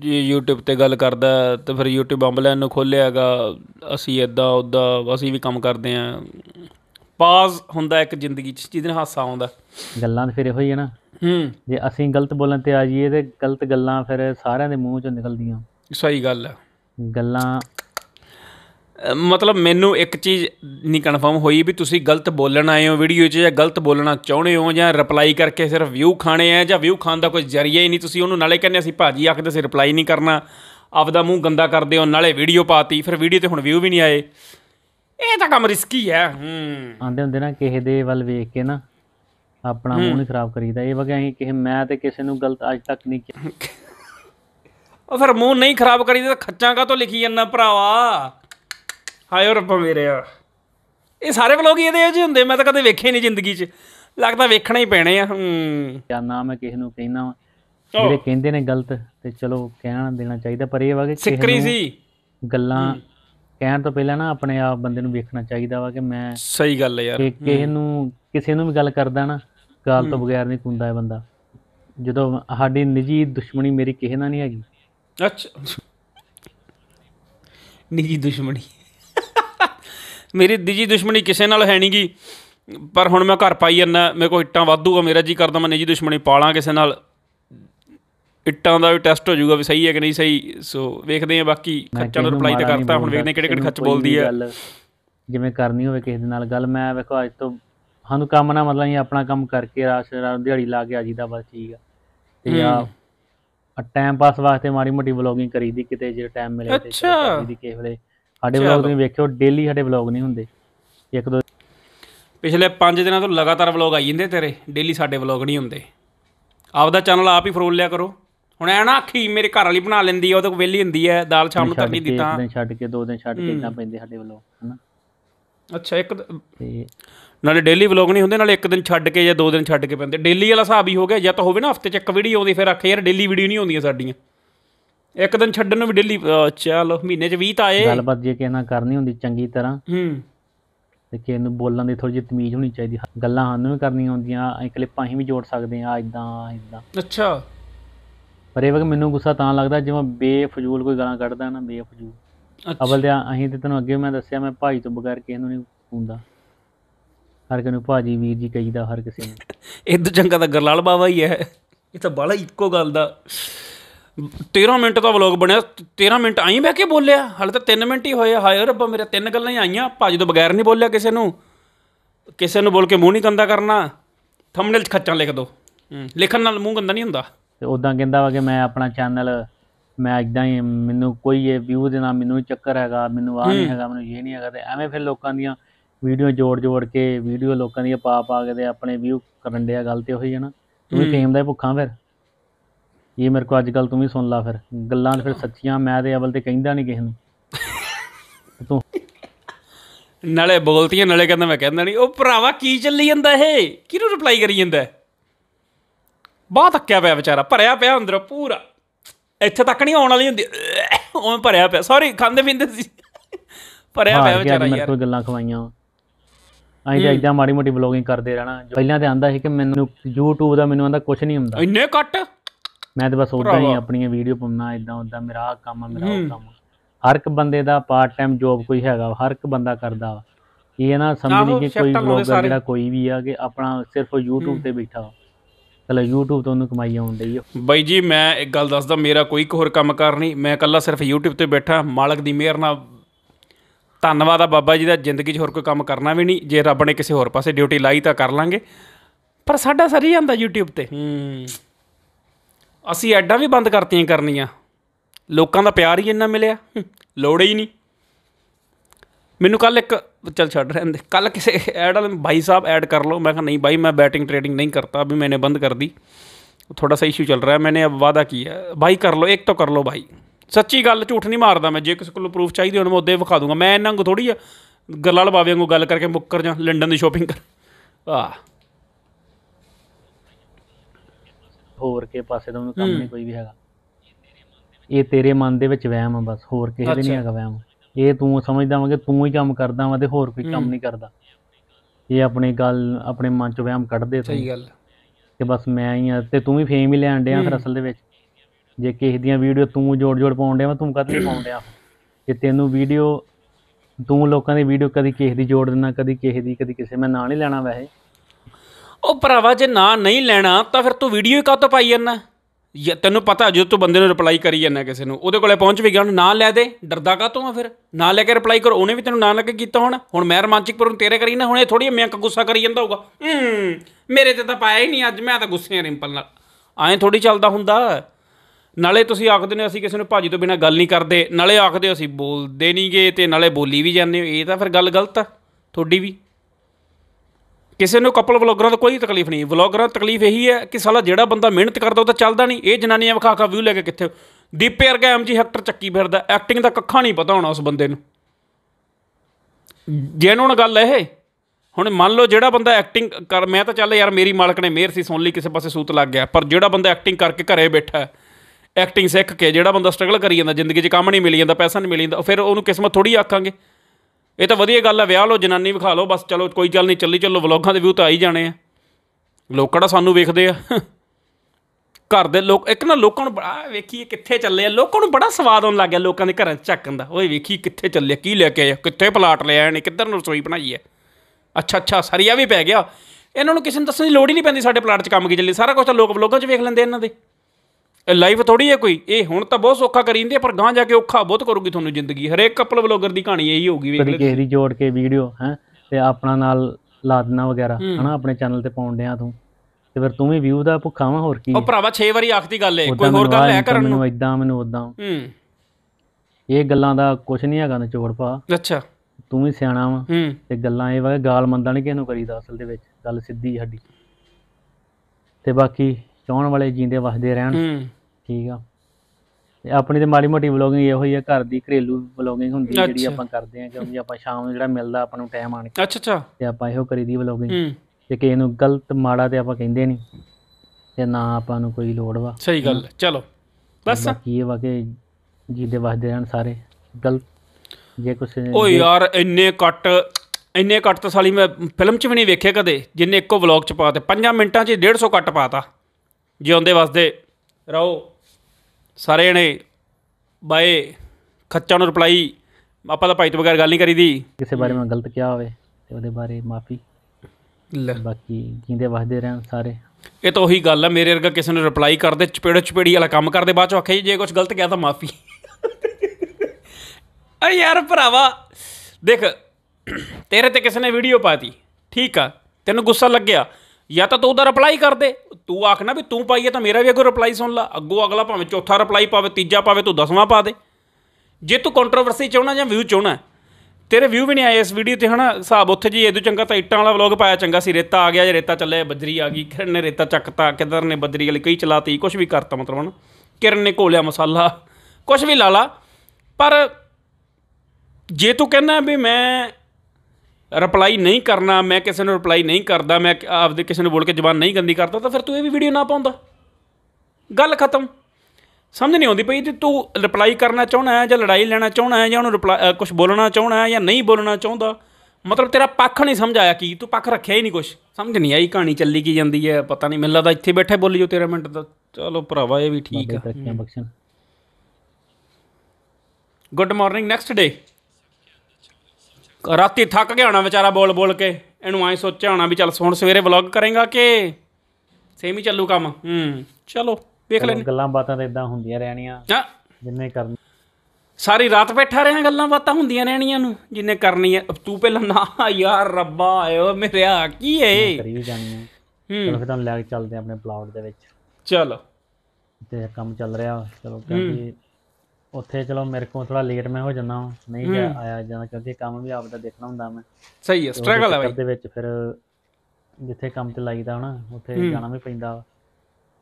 ਜੇ YouTube ਤੇ ਗੱਲ ਕਰਦਾ ਤੇ ਫਿਰ YouTube ਅੰਬਲੈਨ ਨੂੰ ਖੋਲਿਆਗਾ ਅਸੀਂ ਅੱਦਾ ਉਦਾਂ ਅਸੀਂ ਵੀ ਕੰਮ ਕਰਦੇ ਆ ਪਾਜ਼ ਹੁੰਦਾ ਇੱਕ ਜ਼ਿੰਦਗੀ 'ਚ ਜਿਹਦੇ ਨਾਲ ਹਾਸਾ ਆਉਂਦਾ ਗੱਲਾਂ ਤੇ ਫਿਰ ਇਹੋ ਹੀ ਹੈ ਨਾ ਹੂੰ ਜੇ ਅਸੀਂ ਗਲਤ ਬੋਲਣ ਤੇ ਆ ਜਾਈਏ ਤੇ ਗਲਤ ਗੱਲਾਂ ਫਿਰ ਸਾਰਿਆਂ ਦੇ ਮੂੰਹ ਚੋਂ ਨਿਕਲਦੀਆਂ ਸਹੀ ਗੱਲ ਹੈ ਗੱਲਾਂ ਮਤਲਬ ਮੈਨੂੰ ਇੱਕ ਚੀਜ਼ ਨਹੀਂ ਕਨਫਰਮ ਹੋਈ ਵੀ ਤੁਸੀਂ ਗਲਤ ਬੋਲਣ ਆਏ ਹੋ ਵੀਡੀਓ 'ਚ ਜਾਂ ਗਲਤ ਬੋਲਣਾ ਚਾਹੁੰਦੇ ਹੋ ਜਾਂ ਰਿਪਲਾਈ ਕਰਕੇ ਸਿਰਫ ਵਿਊ ਖਾਣੇ ਆ ਜਾਂ ਵਿਊ ਖਾਣ ਦਾ ਕੋਈ ਜ਼ਰੀਆ ਹੀ ਨਹੀਂ ਤੁਸੀਂ ਉਹਨੂੰ ਨਾਲੇ ਕਹਿੰਦੇ ਅਸੀਂ ਭਾਜੀ ਆਖਦੇ ਸੀ ਰਿਪਲਾਈ ਨਹੀਂ ਕਰਨਾ ਆਪਦਾ ਮੂੰਹ ਗੰਦਾ ਕਰਦੇ ਹੋ ਨਾਲੇ ਵੀਡੀਓ ਪਾਤੀ ਫਿਰ ਵੀਡੀਓ ਤੇ ਹੁਣ ਵਿਊ ਵੀ ਨਹੀਂ ਆਏ ਇਹ ਤਾਂ ਕੰਮ ਰਿਸਕੀ ਹੈ ਹੂੰ ਆਂਦੇ ਹੁੰਦੇ ਨਾ ਕਿਸੇ ਦੇ ਵੱਲ ਵੇਖ ਕੇ ਨਾ ਆਪਣਾ ਮੂੰਹ ਨਹੀਂ ਖਰਾਬ ਕਰੀਦਾ ਇਹ ਵਗਿਆ ਅਸੀਂ ਕਿਸੇ ਮੈਂ ਤੇ ਕਿਸੇ ਨੂੰ ਗਲਤ ਅੱਜ ਤੱਕ ਨਹੀਂ ਕੀਤਾ ਉਹ ਫਿਰ ਮੂੰਹ ਨਹੀਂ ਖਰਾਬ ਕਰੀਦਾ ਤਾਂ ਖੱਚਾਂ ਕਾ ਤੋਂ ਲਿਖੀ ਜਾਂਦਾ ਭਰਾਵਾ ਹਾਏ ਰੱਬਾ ਮੇਰਿਆ ਇਹ ਸਾਰੇ ਵਲੌਗ ਇਹਦੇ ਜਿਹੇ ਹੁੰਦੇ ਮੈਂ ਤਾਂ ਕਦੇ ਵੇਖੇ ਨਹੀਂ ਜ਼ਿੰਦਗੀ 'ਚ ਲੱਗਦਾ ਵੇਖਣਾ ਹੀ ਪੈਣੇ ਆ ਹੂੰ ਜਾਂ ਨਾ ਮੈਂ ਕਿਸੇ ਨੂੰ ਕਹਿਣਾ ਜਿਹੜੇ ਕਹਿੰਦੇ ਨੇ ਗਲਤ ਤੇ ਚਲੋ ਕਹਿਣ ਦੇਣਾ ਚਾਹੀਦਾ ਪਰ ਇਹ ਵਾ ਕਿ ਸਿੱਕਰੀ ਸੀ ਗੱਲਾਂ ਕਹਿਣ ਤੋਂ ਪਹਿਲਾਂ ਨਾ ਆਪਣੇ ਆਪ ਬੰਦੇ ਨੂੰ ਵੇਖਣਾ ਚਾਹੀਦਾ ਵਾ ਕਿ ਮੈਂ ਸਹੀ ਗੱਲ ਯਾਰ ਕਿ ਕਿਸੇ ਨੂੰ ਕਿਸੇ ਨੂੰ ਵੀ ਗੱਲ ਕਰਦਾ ਨਾ ਗੱਲ ਤੋਂ ਬਗੈਰ ਨਹੀਂ ਕੁੰਦਾ ਇਹ ਬੰਦਾ ਜਦੋਂ ਸਾਡੀ ਨਿੱਜੀ ਦੁਸ਼ਮਣੀ ਮੇਰੀ ਕਿਸੇ ਨਾਲ ਨਹੀਂ ਹੈਗੀ ਅੱਛਾ ਨਿੱਜੀ ਦੁਸ਼ਮਣੀ ਮੇਰੀ ਨਿੱਜੀ ਦੁਸ਼ਮਣੀ ਕਿਸੇ ਨਾਲ ਹੈ ਨਹੀਂਗੀ ਪਰ ਹੁਣ ਮੈਂ ਘਰ ਪਾਈ ਜਾਂਦਾ ਮੇਰੇ ਕੋਲ ਇੱਟਾਂ ਵਾਧੂ ਆ ਮੇਰਾ ਜੀ ਕਰਦਾ ਮੈਂ ਨਿੱਜੀ ਦੁਸ਼ਮਣੀ ਪਾਲਾਂ ਕਿਸੇ ਨਾਲ ਇੱਟਾਂ ਦਾ ਵੀ ਟੈਸਟ ਹੋ ਜਾਊਗਾ ਵੀ ਸਹੀ ਹੈ ਕਿ ਨਹੀਂ ਸਹੀ ਸੋ ਵੇਖਦੇ ਆ ਬਾਕੀ ਖੱਚਾਂ ਨੂੰ ਰਿਪਲਾਈ ਤੇ ਕਰਤਾ ਹੁਣ ਵੇਖਦੇ ਕਿਹੜੇ ਕਿਹੜੇ ਖੱਚ ਬੋਲਦੀ ਆ ਜਿਵੇਂ ਕਰਨੀ ਹੋਵੇ ਕਿਸੇ ਦੇ ਨਾਲ ਗੱਲ ਮੈਂ ਵੇਖੋ ਅੱਜ ਤੋਂ ਸਾਨੂੰ ਕੰਮ ਨਾ ਮਤਲਬ ਇਹ ਆਪਣਾ ਕੰਮ ਕਰਕੇ ਰਾਤ ਰਾਤ ਦਿਹਾੜੀ ਲਾ ਕੇ ਆ ਜੀਦਾ ਬਸ ਠੀਕ ਆ ਤੇ ਆ ਟਾਈਮ ਪਾਸ ਵਾਸਤੇ ਮਾੜੀ ਮੋਟੀ ਵਲੋਗਿੰਗ ਕਰੀਦੀ ਕਿਤੇ ਜੇ ਟਾਈਮ ਮਿਲੇ ਤੇ ਕਰੀਦੀ ਕਿਸੇ ਵੇਲੇ ਸਾਡੇ ਵਲੌਗ ਤੁਸੀਂ ਵੇਖਿਓ ਡੇਲੀ ਸਾਡੇ ਵਲੌਗ ਨਹੀਂ ਹੁੰਦੇ ਇੱਕ ਦੋ ਪਿਛਲੇ 5 ਦਿਨਾਂ ਤੋਂ ਲਗਾਤਾਰ ਵਲੌਗ ਆਈ ਜਾਂਦੇ ਤੇਰੇ ਡੇਲੀ ਸਾਡੇ ਵਲੌਗ ਨਹੀਂ ਹੁੰਦੇ ਆਪਦਾ ਚੈਨਲ ਆਪ ਹੀ ਫਰੋਲ ਲਿਆ ਕਰੋ ਹੁਣ ਐ ਨਾ ਅੱਖੀ ਮੇਰੇ ਘਰ ਵਾਲੀ ਬਣਾ ਲੈਂਦੀ ਆ ਉਹ ਤਾਂ ਵਿਹਲੀ ਹੁੰਦੀ ਐ ਦਾਲ ਸ਼ਾਮ ਨੂੰ ਤੱਕਣੀ ਦਿੱਤਾ ਇੱਕ ਦਿਨ ਛੱਡ ਕੇ ਦੋ ਦਿਨ ਛੱਡ ਕੇ ਇੰਨਾ ਪੈਂਦੇ ਸਾਡੇ ਵਲੌਗ ਹਨਾ ਅੱਛਾ ਇੱਕ ਨਾਲੇ ਡੇਲੀ ਵਲੌਗ ਨਹੀਂ ਹੁੰਦੇ ਨਾਲੇ ਇੱਕ ਦਿਨ ਛੱਡ ਕੇ ਜਾਂ ਦੋ ਦਿਨ ਛੱਡ ਕੇ ਪੈਂਦੇ ਡੇਲੀ ਵਾਲਾ ਹਿਸਾਬ ਹੀ ਹੋ ਗਿਆ ਜਾਂ ਤਾਂ ਹੋਵੇ ਨਾ ਹਫਤੇ 'ਚ ਇੱਕ ਵੀਡੀਓ ਆਉਂਦੀ ਫਿਰ ਆਖੇ ਯਾਰ ਡੇਲੀ ਵੀਡੀਓ ਨਹੀਂ ਆਉਂਦੀਆਂ ਸਾਡੀਆਂ ਇੱਕ ਦਿਨ ਛੱਡਣ ਨੂੰ ਵੀ ਡੇਲੀ ਚੱਲ ਮਹੀਨੇ 'ਚ 20 ਤਾਂ ਆਏ ਗੱਲਬਾਤ ਜੇ ਕਿਸੇ ਨਾਲ ਕਰਨੀ ਹੁੰਦੀ ਚੰਗੀ ਤਰ੍ਹਾਂ ਹੂੰ ਤੇ ਕਿਸੇ ਨੂੰ ਬੋਲਣ ਦੀ ਥੋੜੀ ਜਿਹੀ ਤਮੀਜ਼ ਹੋਣੀ ਚਾਹੀਦੀ ਗੱਲਾਂ ਸਾਨੂੰ ਵੀ ਕਰਨੀਆਂ ਹੁੰਦੀਆਂ ਐ ਕਲਿੱਪਾਂ ਅਸੀਂ ਵੀ ਜੋੜ ਸਕਦੇ ਆ ਇਦਾਂ ਇਦਾਂ ਅੱਛਾ ਪਰ ਇਹ ਵਕ ਮੈਨੂੰ ਗੁੱਸਾ ਤਾਂ ਲੱਗਦਾ ਜਿਵੇਂ ਬੇਫਜ਼ੂਲ ਕੋਈ ਗਾਲਾਂ ਕੱਢਦਾ ਨਾ ਬੇਫਜ਼ੂਲ ਅਵਲ ਤੇ ਅਸੀਂ ਤੇ ਤੈਨੂੰ ਅੱਗੇ ਮੈਂ ਦੱਸਿਆ ਮੈਂ ਭਾਈ ਤੋਂ ਬਗੈਰ ਕਿਸੇ ਨੂੰ ਨਹੀਂ ਹੁੰਦਾ ਹਰ ਕਿਸੇ ਨੂੰ ਭਾਜੀ ਵੀਰ ਜੀ ਕਹੀਦਾ ਹਰ ਕਿਸੇ ਨੂੰ ਇਹ ਚੰਗਾ ਤਾਂ ਗਰਲਾਲ ਬਾਵਾ ਹੀ ਹੈ ਇਹ ਤਾਂ ਬਾਲਾ ਇੱਕੋ ਗੱਲ ਦਾ 13 ਮਿੰਟ ਦਾ ਵਲੌਗ ਬਣਿਆ 13 ਮਿੰਟ ਆਈ ਬਹਿ ਕੇ ਬੋਲਿਆ ਹਾਲੇ ਤਾਂ 3 ਮਿੰਟ ਹੀ ਹੋਏ ਹਾਏ ਰੱਬਾ ਮੇਰੇ ਤਿੰਨ ਗੱਲਾਂ ਹੀ ਆਈਆਂ ਭੱਜ ਤੋਂ ਬਗੈਰ ਨਹੀਂ ਬੋਲਿਆ ਕਿਸੇ ਨੂੰ ਕਿਸੇ ਨੂੰ ਬੋਲ ਕੇ ਮੂੰਹ ਨਹੀਂ ਗੰਦਾ ਕਰਨਾ ਥੰਬਨੇਲ 'ਚ ਖੱਚਾਂ ਲਿਖ ਦੋ ਲਿਖਣ ਨਾਲ ਮੂੰਹ ਗੰਦਾ ਨਹੀਂ ਹੁੰਦਾ ਤੇ ਉਦਾਂ ਕਹਿੰਦਾ ਵਾ ਕਿ ਮੈਂ ਆਪਣਾ ਚੈਨਲ ਮੈਂ ਇਦਾਂ ਹੀ ਮੈਨੂੰ ਕੋਈ ਇਹ ਵਿਊ ਦੇਣਾ ਮੈਨੂੰ ਚੱਕਰ ਹੈਗਾ ਮੈਨੂੰ ਆ ਨਹੀਂ ਹੈਗਾ ਮੈਨੂੰ ਇਹ ਨਹੀਂ ਹੈਗਾ ਤੇ ਐਵੇਂ ਫਿਰ ਲੋਕਾਂ ਦੀਆਂ ਵੀਡੀਓ ਜੋੜ ਜੋੜ ਕੇ ਵੀਡੀਓ ਲੋਕਾਂ ਦੀਆਂ ਪਾ ਪਾ ਕੇ ਤੇ ਆਪਣੇ ਵਿਊ ਕਰਨ ਡਿਆ ਗੱਲ ਤੇ ਹੋਈ ਹੈ ਨਾ ਤੂੰ ਫੇਮ ਦਾ ਭੁੱਖਾ ਫਿਰ ਇਹ ਮੇਰੇ ਕੋ ਅੱਜ ਕੱਲ ਤੂੰ ਵੀ ਸੁਣ ਲਾ ਫਿਰ ਗੱਲਾਂ ਫਿਰ ਸੱਚੀਆਂ ਮੈਂ ਤੇ ਅਵਲ ਤੇ ਕਹਿੰਦਾ ਨਹੀਂ ਕਿਸੇ ਨੂੰ ਤੂੰ ਨਾਲੇ ਬੋਲਤੀਆਂ ਨਾਲੇ ਕਹਿੰਦਾ ਮੈਂ ਕਹਿੰਦਾ ਨਹੀਂ ਉਹ ਭਰਾਵਾ ਕੀ ਚੱਲੀ ਜਾਂਦਾ ਇਹ ਕਿਹਨੂੰ ਰਿਪਲਾਈ ਕਰੀ ਜਾਂਦਾ ਬਹੁਤ ਅੱਕਿਆ ਪਿਆ ਵਿਚਾਰਾ ਭਰਿਆ ਪਿਆ ਅੰਦਰ ਪੂਰਾ ਇੱਥੇ ਤੱਕ ਨਹੀਂ ਆਉਣ ਵਾਲੀ ਹੁੰਦੀ ਉਹ ਭਰਿਆ ਪਿਆ ਸੌਰੀ ਖਾਂਦੇ ਪੀਂਦੇ ਸੀ ਭਰਿਆ ਪਿਆ ਵਿਚਾਰਾ ਯਾਰ ਕੋਈ ਗੱਲਾਂ ਖਵਾਈਆਂ ਆਈ ਤੇ ਇਦਾਂ ਮਾੜੀ ਮੋਟੀ ਵਲੋਗਿੰਗ ਕਰਦੇ ਰਹਿਣਾ ਪਹਿਲਾਂ ਤੇ ਆਂਦਾ ਸੀ ਕਿ ਮੈਨੂੰ YouTube ਦਾ ਮੈਨੂੰ ਆਂਦਾ ਕੁਝ ਨਹੀਂ ਹੁੰਦਾ ਇੰਨੇ ਕੱਟ ਮੈਂ ਤਾਂ ਬਸ ਉਦਾਂ ਹੀ ਆਪਣੀਆਂ ਵੀਡੀਓ ਪਾਉਣਾ ਇਦਾਂ ਉਦਾਂ ਮੇਰਾ ਕੰਮ ਆ ਮੇਰਾ ਉਹ ਕੰਮ ਹਰ ਇੱਕ ਬੰਦੇ ਦਾ ਪਾਰਟ ਟਾਈਮ ਜੋਬ ਕੋਈ ਹੈਗਾ ਹਰ ਇੱਕ ਬੰਦਾ ਕਰਦਾ ਇਹ ਨਾ ਸਮਝ ਨਹੀਂ ਕਿ ਕੋਈ ਸ਼ਿਫਟਾਂ ਬਲੌਗਰ ਜਿਹੜਾ ਕੋਈ ਵੀ ਆ ਕਿ ਆਪਣਾ ਸਿਰਫ YouTube ਤੇ ਬੈਠਾ ਕੱਲਾ YouTube ਤੋਂ ਉਹਨੂੰ ਕਮਾਈ ਆਉਣ ਡਈ ਆ ਬਾਈ ਜੀ ਮੈਂ ਇੱਕ ਗੱਲ ਦੱਸਦਾ ਮੇਰਾ ਕੋਈ ਇੱਕ ਹੋਰ ਕੰਮ ਕਰ ਨਹੀਂ ਮੈਂ ਕੱਲਾ ਸਿਰਫ YouTube ਤੇ ਬੈਠਾ ਮਾਲਕ ਦੀ ਮਿਹਰ ਨਾਲ ਧੰਨਵਾਦ ਆ ਬਾਬਾ ਜੀ ਦਾ ਜ਼ਿੰਦਗੀ 'ਚ ਹੋਰ ਕੋਈ ਕੰਮ ਕਰਨਾ ਵੀ ਨਹੀਂ ਜੇ ਰੱਬ ਨੇ ਕਿਸੇ ਹੋਰ ਪਾਸੇ ਡਿਊਟੀ ਲਾਈ ਤਾਂ ਕਰ ਲਾਂਗੇ ਪਰ ਸਾਡਾ ਸਰੀ ਜਾਂਦਾ YouTube ਤੇ ਹੂੰ ਅਸੀਂ ਐਡਾਂ ਵੀ ਬੰਦ ਕਰਤੀਆਂ ਕਰਨੀਆਂ ਲੋਕਾਂ ਦਾ ਪਿਆਰ ਹੀ ਇੰਨਾ ਮਿਲਿਆ ਲੋੜ ਹੀ ਨਹੀਂ ਮੈਨੂੰ ਕੱਲ ਇੱਕ ਚੱਲ ਛੱਡ ਰਹੇ ਹੰਦੇ ਕੱਲ ਕਿਸੇ ਐਡ ਵਾਲੇ ਭਾਈ ਸਾਹਿਬ ਐਡ ਕਰ ਲਓ ਮੈਂ ਕਿਹਾ ਨਹੀਂ ਭਾਈ ਮੈਂ ਬੈਟਿੰਗ ਟ੍ਰੇਡਿੰਗ ਨਹੀਂ ਕਰਤਾ ਅਭੀ ਮੈਨੇ ਬੰਦ ਕਰ ਦੀ ਥੋੜਾ ਸਾ ਇਸ਼ੂ ਚੱਲ ਰਿਹਾ ਮੈਨੇ ਅਬ ਵਾਦਾ ਕੀਆ ਭਾਈ ਕਰ ਲਓ ਇੱਕ ਤਾਂ ਕਰ ਲਓ ਭਾਈ ਸੱਚੀ ਗੱਲ ਝੂਠ ਨਹੀਂ ਮਾਰਦਾ ਮੈਂ ਜੇ ਕਿਸੇ ਕੋਲ ਪ੍ਰੂਫ ਚਾਹੀਦੀ ਹੋਣ ਮੈਂ ਉਹਦੇ ਵਿਖਾ ਦੂੰਗਾ ਮੈਂ ਇਹਨਾਂ ਨੂੰ ਥੋੜੀ ਆ ਗੱਲਾਂ ਲਵਾਵੇ ਵਾਂਗੂ ਗੱਲ ਕਰਕੇ ਮੁੱਕਰ ਜਾਂ ਲੰਡਨ ਦੀ ਸ਼ਾਪਿੰਗ ਕਰ ਆਹ ਹੋਰ ਕੇ ਪਾਸੇ ਦਾ ਉਹਨੂੰ ਕੰਮ ਨਹੀਂ ਕੋਈ ਵੀ ਹੈਗਾ ਇਹ ਤੇਰੇ ਮਨ ਦੇ ਵਿੱਚ ਵਹਿਮ ਆ ਬਸ ਹੋਰ ਕਿਸੇ ਦੇ ਨਹੀਂ ਹੈਗਾ ਵਹਿਮ ਇਹ ਤੂੰ ਸਮਝਦਾ ਵਾਂ ਕਿ ਤੂੰ ਹੀ ਕੰਮ ਕਰਦਾ ਵਾਂ ਤੇ ਹੋਰ ਕੋਈ ਕੰਮ ਨਹੀਂ ਕਰਦਾ ਇਹ ਆਪਣੀ ਗੱਲ ਆਪਣੇ ਮਨ ਚ ਵਹਿਮ ਕੱਢਦੇ ਤੂੰ ਸਹੀ ਗੱਲ ਤੇ ਬਸ ਮੈਂ ਹੀ ਆ ਤੇ ਤੂੰ ਵੀ ਫੇਮ ਹੀ ਲੈਣ ਡਿਆ ਫਿਰ ਅਸਲ ਦੇ ਵਿੱਚ ਜੇ ਕਿਸੇ ਦੀਆਂ ਵੀਡੀਓ ਤੂੰ ਜੋੜ ਜੋੜ ਪਾਉਣ ਡਿਆ ਤੂੰ ਕਦ ਨਹੀਂ ਪਾਉਣ ਡਿਆ ਜੇ ਤੈਨੂੰ ਵੀਡੀਓ ਤੂੰ ਲੋਕਾਂ ਦੀ ਵੀਡੀਓ ਕਦੀ ਕਿਸੇ ਦੀ ਜੋੜ ਦਿੰਦਾ ਕਦੀ ਕਿਸੇ ਦੀ ਕਦੀ ਕਿਸੇ ਮੈਂ ਨਾਂ ਨਹੀਂ ਲੈਣਾ ਵੈਸੇ ਉਹ ਭਰਾਵਾ ਜੇ ਨਾਂ ਨਹੀਂ ਲੈਣਾ ਤਾਂ ਫਿਰ ਤੂੰ ਵੀਡੀਓ ਹੀ ਕਾਤੋਂ ਪਾਈ ਜਾਂਦਾ ਤੈਨੂੰ ਪਤਾ ਜਦੋਂ ਤੂੰ ਬੰਦੇ ਨੂੰ ਰਿਪਲਾਈ ਕਰੀ ਜਾਂਦਾ ਕਿਸੇ ਨੂੰ ਉਹਦੇ ਕੋਲੇ ਪਹੁੰਚ ਵੀ ਗਿਆ ਉਹਨੂੰ ਨਾਂ ਲੈ ਦੇ ਡਰਦਾ ਕਾਹਤੋਂ ਆ ਫਿਰ ਨਾਂ ਲੈ ਕੇ ਰਿਪਲਾਈ ਕਰ ਉਹਨੇ ਵੀ ਤੈਨੂੰ ਨਾਂ ਲੱਗੇ ਕੀਤਾ ਹੁਣ ਹੁਣ ਮੈਂ ਰਮਾਂਚਿਕ ਪਰ ਨੂੰ ਤੇਰੇ ਕਰੀ ਨਾ ਹੁਣ ਇਹ ਥੋੜੀ ਮੈਂ ਗੁੱਸਾ ਕਰੀ ਜਾਂਦਾ ਹੋਊਗਾ ਮੇਰੇ ਤੇ ਤਾਂ ਪਾਇਆ ਹੀ ਨਹੀਂ ਅੱਜ ਮੈਂ ਤਾਂ ਗੁੱਸੇ ਆ ਰਿੰਪਲ ਨਾਲ ਐਂ ਥੋੜੀ ਚੱਲਦਾ ਹੁੰਦਾ ਨਾਲੇ ਤੁਸੀਂ ਆਖਦੇ ਨੇ ਅਸੀਂ ਕਿਸੇ ਨੂੰ ਭਾਜੀ ਤੋਂ ਬਿਨਾ ਗੱਲ ਨਹੀਂ ਕਰਦੇ ਨਾਲੇ ਆਖਦੇ ਅਸੀਂ ਬੋਲਦੇ ਨਹੀਂਗੇ ਤੇ ਨਾਲੇ ਬੋਲੀ ਵੀ ਜਾਂਦੇ ਹੋ ਇਹ ਤਾਂ ਫਿਰ ਗੱਲ ਗਲਤ ਆ ਥੋੜੀ ਵੀ ਕਿਸੇ ਨੂੰ ਕਪਲ ਵਲੌਗਰਾਂ ਤੋਂ ਕੋਈ ਤਕਲੀਫ ਨਹੀਂ ਵਲੌਗਰਾਂ ਤਕਲੀਫ ਇਹੀ ਹੈ ਕਿ ਸਾਲਾ ਜਿਹੜਾ ਬੰਦਾ ਮਿਹਨਤ ਕਰਦਾ ਉਹ ਤਾਂ ਚੱਲਦਾ ਨਹੀਂ ਇਹ ਜਨਾਨੀਆਂ ਵਿਖਾ ਖਾ ਵਿਊ ਲੈ ਕੇ ਕਿੱਥੇ ਦੀਪੇ ਵਰਗਾ ਐਮਜੀ ਹੈਕਟਰ ਚੱਕੀ ਫਿਰਦਾ ਐਕਟਿੰਗ ਦਾ ਕੱਖਾ ਨਹੀਂ ਪਤਾ ਹੋਣਾ ਉਸ ਬੰਦੇ ਨੂੰ ਜੈਨੂਨ ਗੱਲ ਇਹ ਹੁਣ ਮੰਨ ਲਓ ਜਿਹੜਾ ਬੰਦਾ ਐਕਟਿੰਗ ਕਰ ਮੈਂ ਤਾਂ ਚੱਲ ਯਾਰ ਮੇਰੀ ਮਾਲਕ ਨੇ ਮਿਹਰ ਸੀ ਸੁਣ ਲਈ ਕਿਸੇ ਪਾਸੇ ਸੂਤ ਲੱਗ ਗਿਆ ਪਰ ਜਿਹੜਾ ਬੰਦਾ ਐਕਟਿੰਗ ਕਰਕੇ ਘਰੇ ਬੈਠਾ ਐਕਟਿੰਗ ਸਿੱਖ ਕੇ ਜਿਹੜਾ ਬੰਦਾ ਸਟਰਗਲ ਕਰੀ ਜਾਂਦਾ ਜ਼ਿੰਦਗੀ 'ਚ ਕੰਮ ਨਹੀਂ ਮਿਲੀ ਜਾਂਦਾ ਪੈਸਾ ਨਹੀਂ ਮਿਲੀ ਜਾਂਦਾ ਫਿਰ ਉਹਨੂੰ ਕਿਸਮਤ ਥੋੜੀ ਆਖਾਂਗੇ ਇਹ ਤਾਂ ਵਧੀਆ ਗੱਲ ਆ ਵਿਆਹ ਲੋ ਜਨਾਨੀ ਵਿਖਾ ਲੋ ਬਸ ਚਲੋ ਕੋਈ ਗੱਲ ਨਹੀਂ ਚੱਲੀ ਚੱਲੋ ਵਲੌਗਾਂ ਦੇ ਵਿਊ ਤਾਂ ਆ ਹੀ ਜਾਣੇ ਆ ਲੋਕ ਕਿਹੜਾ ਸਾਨੂੰ ਵੇਖਦੇ ਆ ਘਰ ਦੇ ਲੋਕ ਇੱਕ ਨਾ ਲੋਕਾਂ ਨੂੰ ਬੜਾ ਵੇਖੀਏ ਕਿੱਥੇ ਚੱਲੇ ਆ ਲੋਕਾਂ ਨੂੰ ਬੜਾ ਸਵਾਦ ਆਉਣ ਲੱਗ ਗਿਆ ਲੋਕਾਂ ਦੇ ਘਰਾਂ 'ਚ ਚੱਕਣ ਦਾ ਓਏ ਵੇਖੀ ਕਿੱਥੇ ਚੱਲੇ ਕੀ ਲੈ ਕੇ ਆ ਕਿੱਥੇ ਪਲਾਟ ਲੈ ਆਏ ਨੇ ਕਿੱਧਰ ਨੂੰ ਰਸੋਈ ਬਣਾਈ ਹੈ ਅੱਛਾ ਅੱਛਾ ਸਰੀਆ ਵੀ ਪੈ ਗਿਆ ਇਹਨਾਂ ਨੂੰ ਕਿਸੇ ਨੂੰ ਦੱਸਣ ਦੀ ਲੋੜ ਹੀ ਨਹੀਂ ਪੈਂਦੀ ਸਾਡੇ ਪਲਾਟ 'ਚ ਕੰਮ ਕੀ ਚੱਲੇ ਸਾਰਾ ਕੁਝ ਤਾਂ ਲੋਕ ਵਲੋਗਾਂ 'ਚ ਵੇਖ ਲੈਂਦੇ ਇਹਨਾਂ ਦੇ ਇਹ ਲਾਈਵ ਥੋੜੀ ਹੈ ਕੋਈ ਇਹ ਹੁਣ ਤਾਂ ਬਹੁਤ ਸੌਖਾ ਕਰੀ ਜਾਂਦੇ ਪਰ ਗਾਂ ਜਾ ਕੇ ਔਖਾ ਬਹੁਤ ਕਰੂਗੀ ਤੁਹਾਨੂੰ ਜ਼ਿੰਦਗੀ ਹਰੇਕ ਕਪਲ ਬਲੌਗਰ ਦੀ ਕਹਾਣੀ ਇਹੀ ਹੋਊਗੀ ਵੇਖ ਲੈ ਕਿਸੇ ਜੋੜ ਕੇ ਵੀਡੀਓ ਹੈ ਤੇ ਆਪਣਾ ਨਾਲ ਦੇਣਾ ਵਗੈਰਾ ਹਨਾ ਆਪਣੇ ਚੈਨਲ ਤੇ ਪਾਉਣ ਦਿਆਂ ਤੂੰ ਤੇ ਫਿਰ ਤੂੰ ਵੀ ਵਿਊ ਦਾ ਭੁੱਖਾ ਵਾ ਹੋਰ ਕੀ ਉਹ ਭਰਾਵਾ 6 ਵਾਰੀ ਆਖਦੀ ਗੱਲ ਏ ਕੋਈ ਹੋਰ ਗੱਲ ਲੈ ਕਰਨ ਨੂੰ ਇਦਾਂ ਮੈਨੂੰ ਉਦਾਂ ਹੂੰ ਇਹ ਗੱਲਾਂ ਦਾ ਕੁਝ ਨਹੀਂ ਹੈਗਾ ਨਿਚੋੜ ਪਾ ਅੱਛਾ ਤੂੰ ਵੀ ਸਿਆਣਾ ਵਾ ਤੇ ਗੱਲਾਂ ਇਹ ਵਾ ਗਾਲ ਮੰਦਾਂ ਨਹੀਂ ਕਿਸ ਨੂੰ ਕਰੀਦਾ ਅਸਲ ਦੇ ਵਿੱਚ ਗੱਲ ਸਿੱਧੀ ਸਾਡੀ ਤੇ ਬਾਕੀ ਚਾਹਣ ਵਾਲੇ ਜਿੰਦੇ ਵਸਦੇ ਰਹਿਣ ਠੀਕ ਆ ਤੇ ਆਪਣੀ ਤੇ ਮਾੜੀ ਮੋਟੀ ਵਲੋਗਿੰਗ ਇਹੋ ਹੀ ਆ ਘਰ ਦੀ ਘਰੇਲੂ ਵਲੋਗਿੰਗ ਹੁੰਦੀ ਜਿਹੜੀ ਆਪਾਂ ਕਰਦੇ ਆ ਕਿਉਂਕਿ ਆਪਾਂ ਸ਼ਾਮ ਨੂੰ ਜਿਹੜਾ ਮਿਲਦਾ ਆਪਾਂ ਨੂੰ ਟਾਈਮ ਆਣ ਕੇ ਅੱਛਾ ਅੱਛਾ ਤੇ ਆਪਾਂ ਇਹੋ ਕਰੀਦੀ ਵਲੋਗਿੰਗ ਹੂੰ ਤੇ ਕਿਸੇ ਨੂੰ ਗਲਤ ਮਾੜਾ ਤੇ ਆਪਾਂ ਕਹਿੰਦੇ ਨਹੀਂ ਤੇ ਨਾ ਆਪਾਂ ਨੂੰ ਕੋਈ ਲੋੜ ਵਾ ਸਹੀ ਗੱਲ ਹੈ, ਚਲੋ ਬਸ ਕੀ ਇਹ ਵਾਕੇ ਦੇ ਵਸਦੇ ਰਹਿਣ ਸਾਰੇ ਗਲਤ ਜੇ ਕੁਛ ਓ ਯਾਰ ਇੰਨੇ ਕੱਟ ਇੰਨੇ ਕੱਟ ਤਾਂ ਸਾਲੀ ਮੈਂ ਫਿਲਮ 'ਚ ਵੀ ਨਹੀਂ ਵੇਖਿਆ ਕਦੇ ਜਿੰਨੇ ਇੱਕੋ ਵਲੌਗ 'ਚ ਪਾਤੇ 5 ਮਿੰਟਾਂ 'ਚ 150 ਕੱਟ ਪਾਤਾ ਜਿਉਂਦੇ ਵਸਦੇ ਰਹੋ ਸਾਰੇ ਜਣੇ ਬਾਏ ਖੱਚਾ ਨੂੰ ਰਿਪਲਾਈ ਆਪਾਂ ਤਾਂ ਭਾਈ ਤੋਂ ਬਗੈਰ ਗੱਲ ਨਹੀਂ ਕਰੀਦੀ ਕਿਸੇ ਬਾਰੇ ਮੈਂ ਗਲਤ ਕਿਹਾ ਹੋਵੇ ਤੇ ਉਹਦੇ ਬਾਰੇ ਮਾਫੀ ਲੈ ਬਾਕੀ ਜਿੰਦੇ ਵਸਦੇ ਰਹਿਣ ਸਾਰੇ ਇਹ ਤਾਂ ਉਹੀ ਗੱਲ ਆ ਮੇਰੇ ਵਰਗਾ ਕਿਸੇ ਨੂੰ ਰਿਪਲਾਈ ਕਰਦੇ ਚਪੇੜੋ ਚਪੇੜੀ ਵਾਲਾ ਕੰਮ ਕਰਦੇ ਬਾਅਦ ਚ ਆਖੇ ਜੇ ਕੁਝ ਗਲਤ ਕਿਹਾ ਤਾਂ ਮਾਫੀ ਆ ਯਾਰ ਭਰਾਵਾ ਦੇਖ ਤੇਰੇ ਤੇ ਕਿਸੇ ਨੇ ਵੀਡੀਓ ਪਾਤੀ ਠੀਕ ਆ ਤੈਨੂੰ ਗੁੱਸਾ ਲੱਗਿਆ ਜਾਂ ਤਾਂ ਤੂੰ ਉਹਦਾ ਰਿਪਲਾਈ ਕਰ ਦੇ ਤੂੰ ਆਖ ਨਾ ਵੀ ਤੂੰ ਪਾਈਏ ਤਾਂ ਮੇਰਾ ਵੀ ਅੱਗੋਂ ਰਿਪਲਾਈ ਸੁਣ ਲੈ ਅੱਗੋਂ ਅਗਲਾ ਭਾਵੇਂ ਚੌਥਾ ਰਿਪਲਾਈ ਪਾਵੇ ਤੀਜਾ ਪਾਵੇ ਤੂੰ ਦਸਵਾਂ ਪਾ ਦੇ ਜੇ ਤੂੰ ਕੰਟਰੋਵਰਸੀ ਚਾਹਣਾ ਜਾਂ ਵਿਊ ਚਾਹਣਾ ਤੇਰੇ ਵਿਊ ਵੀ ਨਹੀਂ ਆਏ ਇਸ ਵੀਡੀਓ ਤੇ ਹਨਾ ਹਿਸਾਬ ਉੱਥੇ ਜੀ ਇਹਦੋਂ ਚੰਗਾ ਤਾਂ ਇੱਟਾਂ ਵਾਲਾ ਵਲੌਗ ਪਾਇਆ ਚੰਗਾ ਸੀ ਰੇਤਾ ਆ ਗਿਆ ਜਾਂ ਰੇਤਾ ਚੱਲੇ ਬਜਰੀ ਆ ਗਈ ਕਿਰਨ ਨੇ ਰੇਤਾ ਚੱਕਤਾ ਕਿਦਰ ਨੇ ਬਜਰੀ ਵਾਲੀ ਕਈ ਚਲਾਤੀ ਕੁਝ ਵੀ ਕਰਤਾ ਮਤਲਬ ਹਨਾ ਕਿਰਨ ਨੇ ਘੋਲਿਆ ਮਸਾਲਾ ਕੁਝ ਵੀ ਲਾ ਲਾ ਪਰ ਜੇ ਤੂੰ ਕਹਿੰਦਾ ਵੀ ਮੈਂ ਰਿਪਲਾਈ ਨਹੀਂ ਕਰਨਾ ਮੈਂ ਕਿਸੇ ਨੂੰ ਰਿਪਲਾਈ ਨਹੀਂ ਕਰਦਾ ਮੈਂ ਆਪਦੇ ਕਿਸੇ ਨੂੰ ਬੋਲ ਕੇ ਜ਼ਬਾਨ ਨਹੀਂ ਗੰਦੀ ਕਰਦਾ ਤਾਂ ਫਿਰ ਤੂੰ ਇਹ ਵੀ ਵੀਡੀਓ ਨਾ ਪਾਉਂਦਾ ਗੱਲ ਖਤਮ ਸਮਝ ਨਹੀਂ ਆਉਂਦੀ ਪਈ ਤੇ ਤੂੰ ਰਿਪਲਾਈ ਕਰਨਾ ਚਾਹੁੰਦਾ ਹੈ ਜਾਂ ਲੜਾਈ ਲੈਣਾ ਚਾਹੁੰਦਾ ਹੈ ਜਾਂ ਉਹਨੂੰ ਰਿਪਲਾਈ ਕੁਝ ਬੋਲਣਾ ਚਾਹੁੰਦਾ ਹੈ ਜਾਂ ਨਹੀਂ ਬੋਲਣਾ ਚਾਹੁੰਦਾ ਮਤਲਬ ਤੇਰਾ ਪੱਖ ਨਹੀਂ ਸਮਝ ਆਇਆ ਕੀ ਤੂੰ ਪੱਖ ਰੱਖਿਆ ਹੀ ਨਹੀਂ ਕੁਝ ਸਮਝ ਨਹੀਂ ਆਈ ਕਹਾਣੀ ਚੱਲੀ ਕੀ ਜਾਂਦੀ ਹੈ ਪਤਾ ਨਹੀਂ ਮੈਨੂੰ ਲੱਗਦਾ ਇੱਥੇ ਬੈਠੇ ਬੋਲੀ ਜੋ 13 ਮਿੰਟ ਦਾ ਚਲੋ ਭਰਾਵਾ ਇਹ ਵੀ ਠੀਕ ਆ ਗੁੱਡ ਮਾਰਨਿੰਗ ਨੈਕਸਟ ਡੇ ਰਾਤੀ ਥੱਕ ਗਿਆ ਹੋਣਾ ਵਿਚਾਰਾ ਬੋਲ ਬੋਲ ਕੇ ਇਹਨੂੰ ਐਂ ਸੋਚਿਆ ਹੋਣਾ ਵੀ ਚੱਲ ਹੁਣ ਸਵੇਰੇ ਵਲੌਗ ਕਰੇਗਾ ਕਿ ਸੇਮ ਹੀ ਚੱਲੂ ਕੰਮ ਹੂੰ ਚਲੋ ਵੇਖ ਲੈਣੇ ਗੱਲਾਂ ਬਾਤਾਂ ਤਾਂ ਇਦਾਂ ਹੁੰਦੀਆਂ ਰਹਿਣੀਆਂ ਜਿੰਨੇ ਕਰਨ ਸਾਰੀ ਰਾਤ ਬੈਠਾ ਰਿਹਾ ਗੱਲਾਂ ਬਾਤਾਂ ਹੁੰਦੀਆਂ ਰਹਿਣੀਆਂ ਨੂੰ ਜਿੰਨੇ ਕਰਨੀ ਹੈ ਤੂੰ ਪਹਿਲਾਂ ਨਾ ਯਾਰ ਰੱਬਾ ਓਏ ਆ ਕੀ ਏ ਕਰੀ ਜਾਣੀ ਹੂੰ ਚਲੋ ਫਿਰ ਤੁਹਾਨੂੰ ਲੈ ਕੇ ਚੱਲਦੇ ਆਪਣੇ ਪਲਾਟ ਦੇ ਵਿੱਚ ਚਲੋ ਤੇ ਕੰਮ ਚੱਲ ਰਿਹਾ ਚਲੋ ਕਿਉਂਕਿ ਉੱਥੇ ਚਲੋ ਮੇਰੇ ਕੋਲ ਥੋੜਾ ਲੇਟ ਮੈਂ ਹੋ ਜਾਂਦਾ ਨਹੀਂ ਆਇਆ ਜਾਂਦਾ ਕਿਉਂਕਿ ਕੰਮ ਵੀ ਆਪ ਦਾ ਦੇਖਣਾ ਹੁੰਦਾ ਮੈਂ ਸਹੀ ਹੈ ਸਟਰਗਲ ਹੈ ਬਾਈ ਦੇ ਵਿੱਚ ਫਿਰ ਜਿੱਥੇ ਕੰਮ ਤੇ ਲਾਈਦਾ ਹਣਾ ਉੱਥੇ ਜਾਣਾ ਵੀ ਪੈਂਦਾ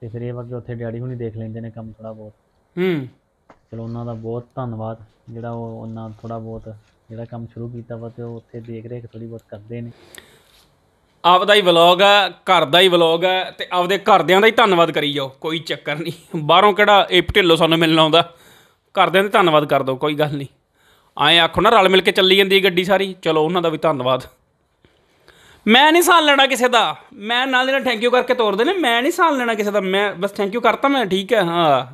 ਤੇ ਫਿਰ ਇਹ ਵਕਤ ਉੱਥੇ ਡੈਡੀ ਹੁਣੀ ਦੇਖ ਲੈਂਦੇ ਨੇ ਕੰਮ ਥੋੜਾ ਬਹੁਤ ਹੂੰ ਚਲੋ ਉਹਨਾਂ ਦਾ ਬਹੁਤ ਧੰਨਵਾਦ ਜਿਹੜਾ ਉਹ ਉਹਨਾਂ ਥੋੜਾ ਬਹੁਤ ਜਿਹੜਾ ਕੰਮ ਸ਼ੁਰੂ ਕੀਤਾ ਵਾ ਤੇ ਉਹ ਉੱਥੇ ਦੇਖ ਕਿ ਥੋੜੀ ਬਹੁਤ ਕਰਦੇ ਨੇ ਆਪਦਾ ਹੀ ਵਲੌਗ ਹੈ ਘਰ ਦਾ ਹੀ ਵਲੌਗ ਹੈ ਤੇ ਆਪਦੇ ਘਰਦਿਆਂ ਦਾ ਹੀ ਧੰਨਵਾਦ ਕਰੀ ਜਾਓ ਕੋਈ ਚੱਕਰ ਨਹੀਂ ਬਾਹਰੋਂ ਕਿਹੜਾ ਇਹ ਢਿੱਲੋ ਸਾਨੂੰ ਮਿਲਣ ਆਉਂਦਾ ਕਰਦਿਆਂ ਦੇ ਧੰਨਵਾਦ ਕਰ ਦਿਓ ਕੋਈ ਗੱਲ ਨਹੀਂ ਆਏ ਆਖੋ ਨਾ ਰਲ ਮਿਲ ਕੇ ਚੱਲੀ ਜਾਂਦੀ ਗੱਡੀ ਸਾਰੀ ਚਲੋ ਉਹਨਾਂ ਦਾ ਵੀ ਧੰਨਵਾਦ ਮੈਂ ਨਹੀਂ ਸਾਲ ਲੈਣਾ ਕਿਸੇ ਦਾ ਮੈਂ ਨਾਲ ਦੇ ਨਾਲ ਥੈਂਕ ਯੂ ਕਰਕੇ ਤੋਰਦੇ ਨੇ ਮੈਂ ਨਹੀਂ ਸਾਲ ਲੈਣਾ ਕਿਸੇ ਦਾ ਮੈਂ ਬਸ ਥੈਂਕ ਯੂ ਕਰਤਾ ਮੈਂ ਠੀਕ ਹੈ ਹਾਂ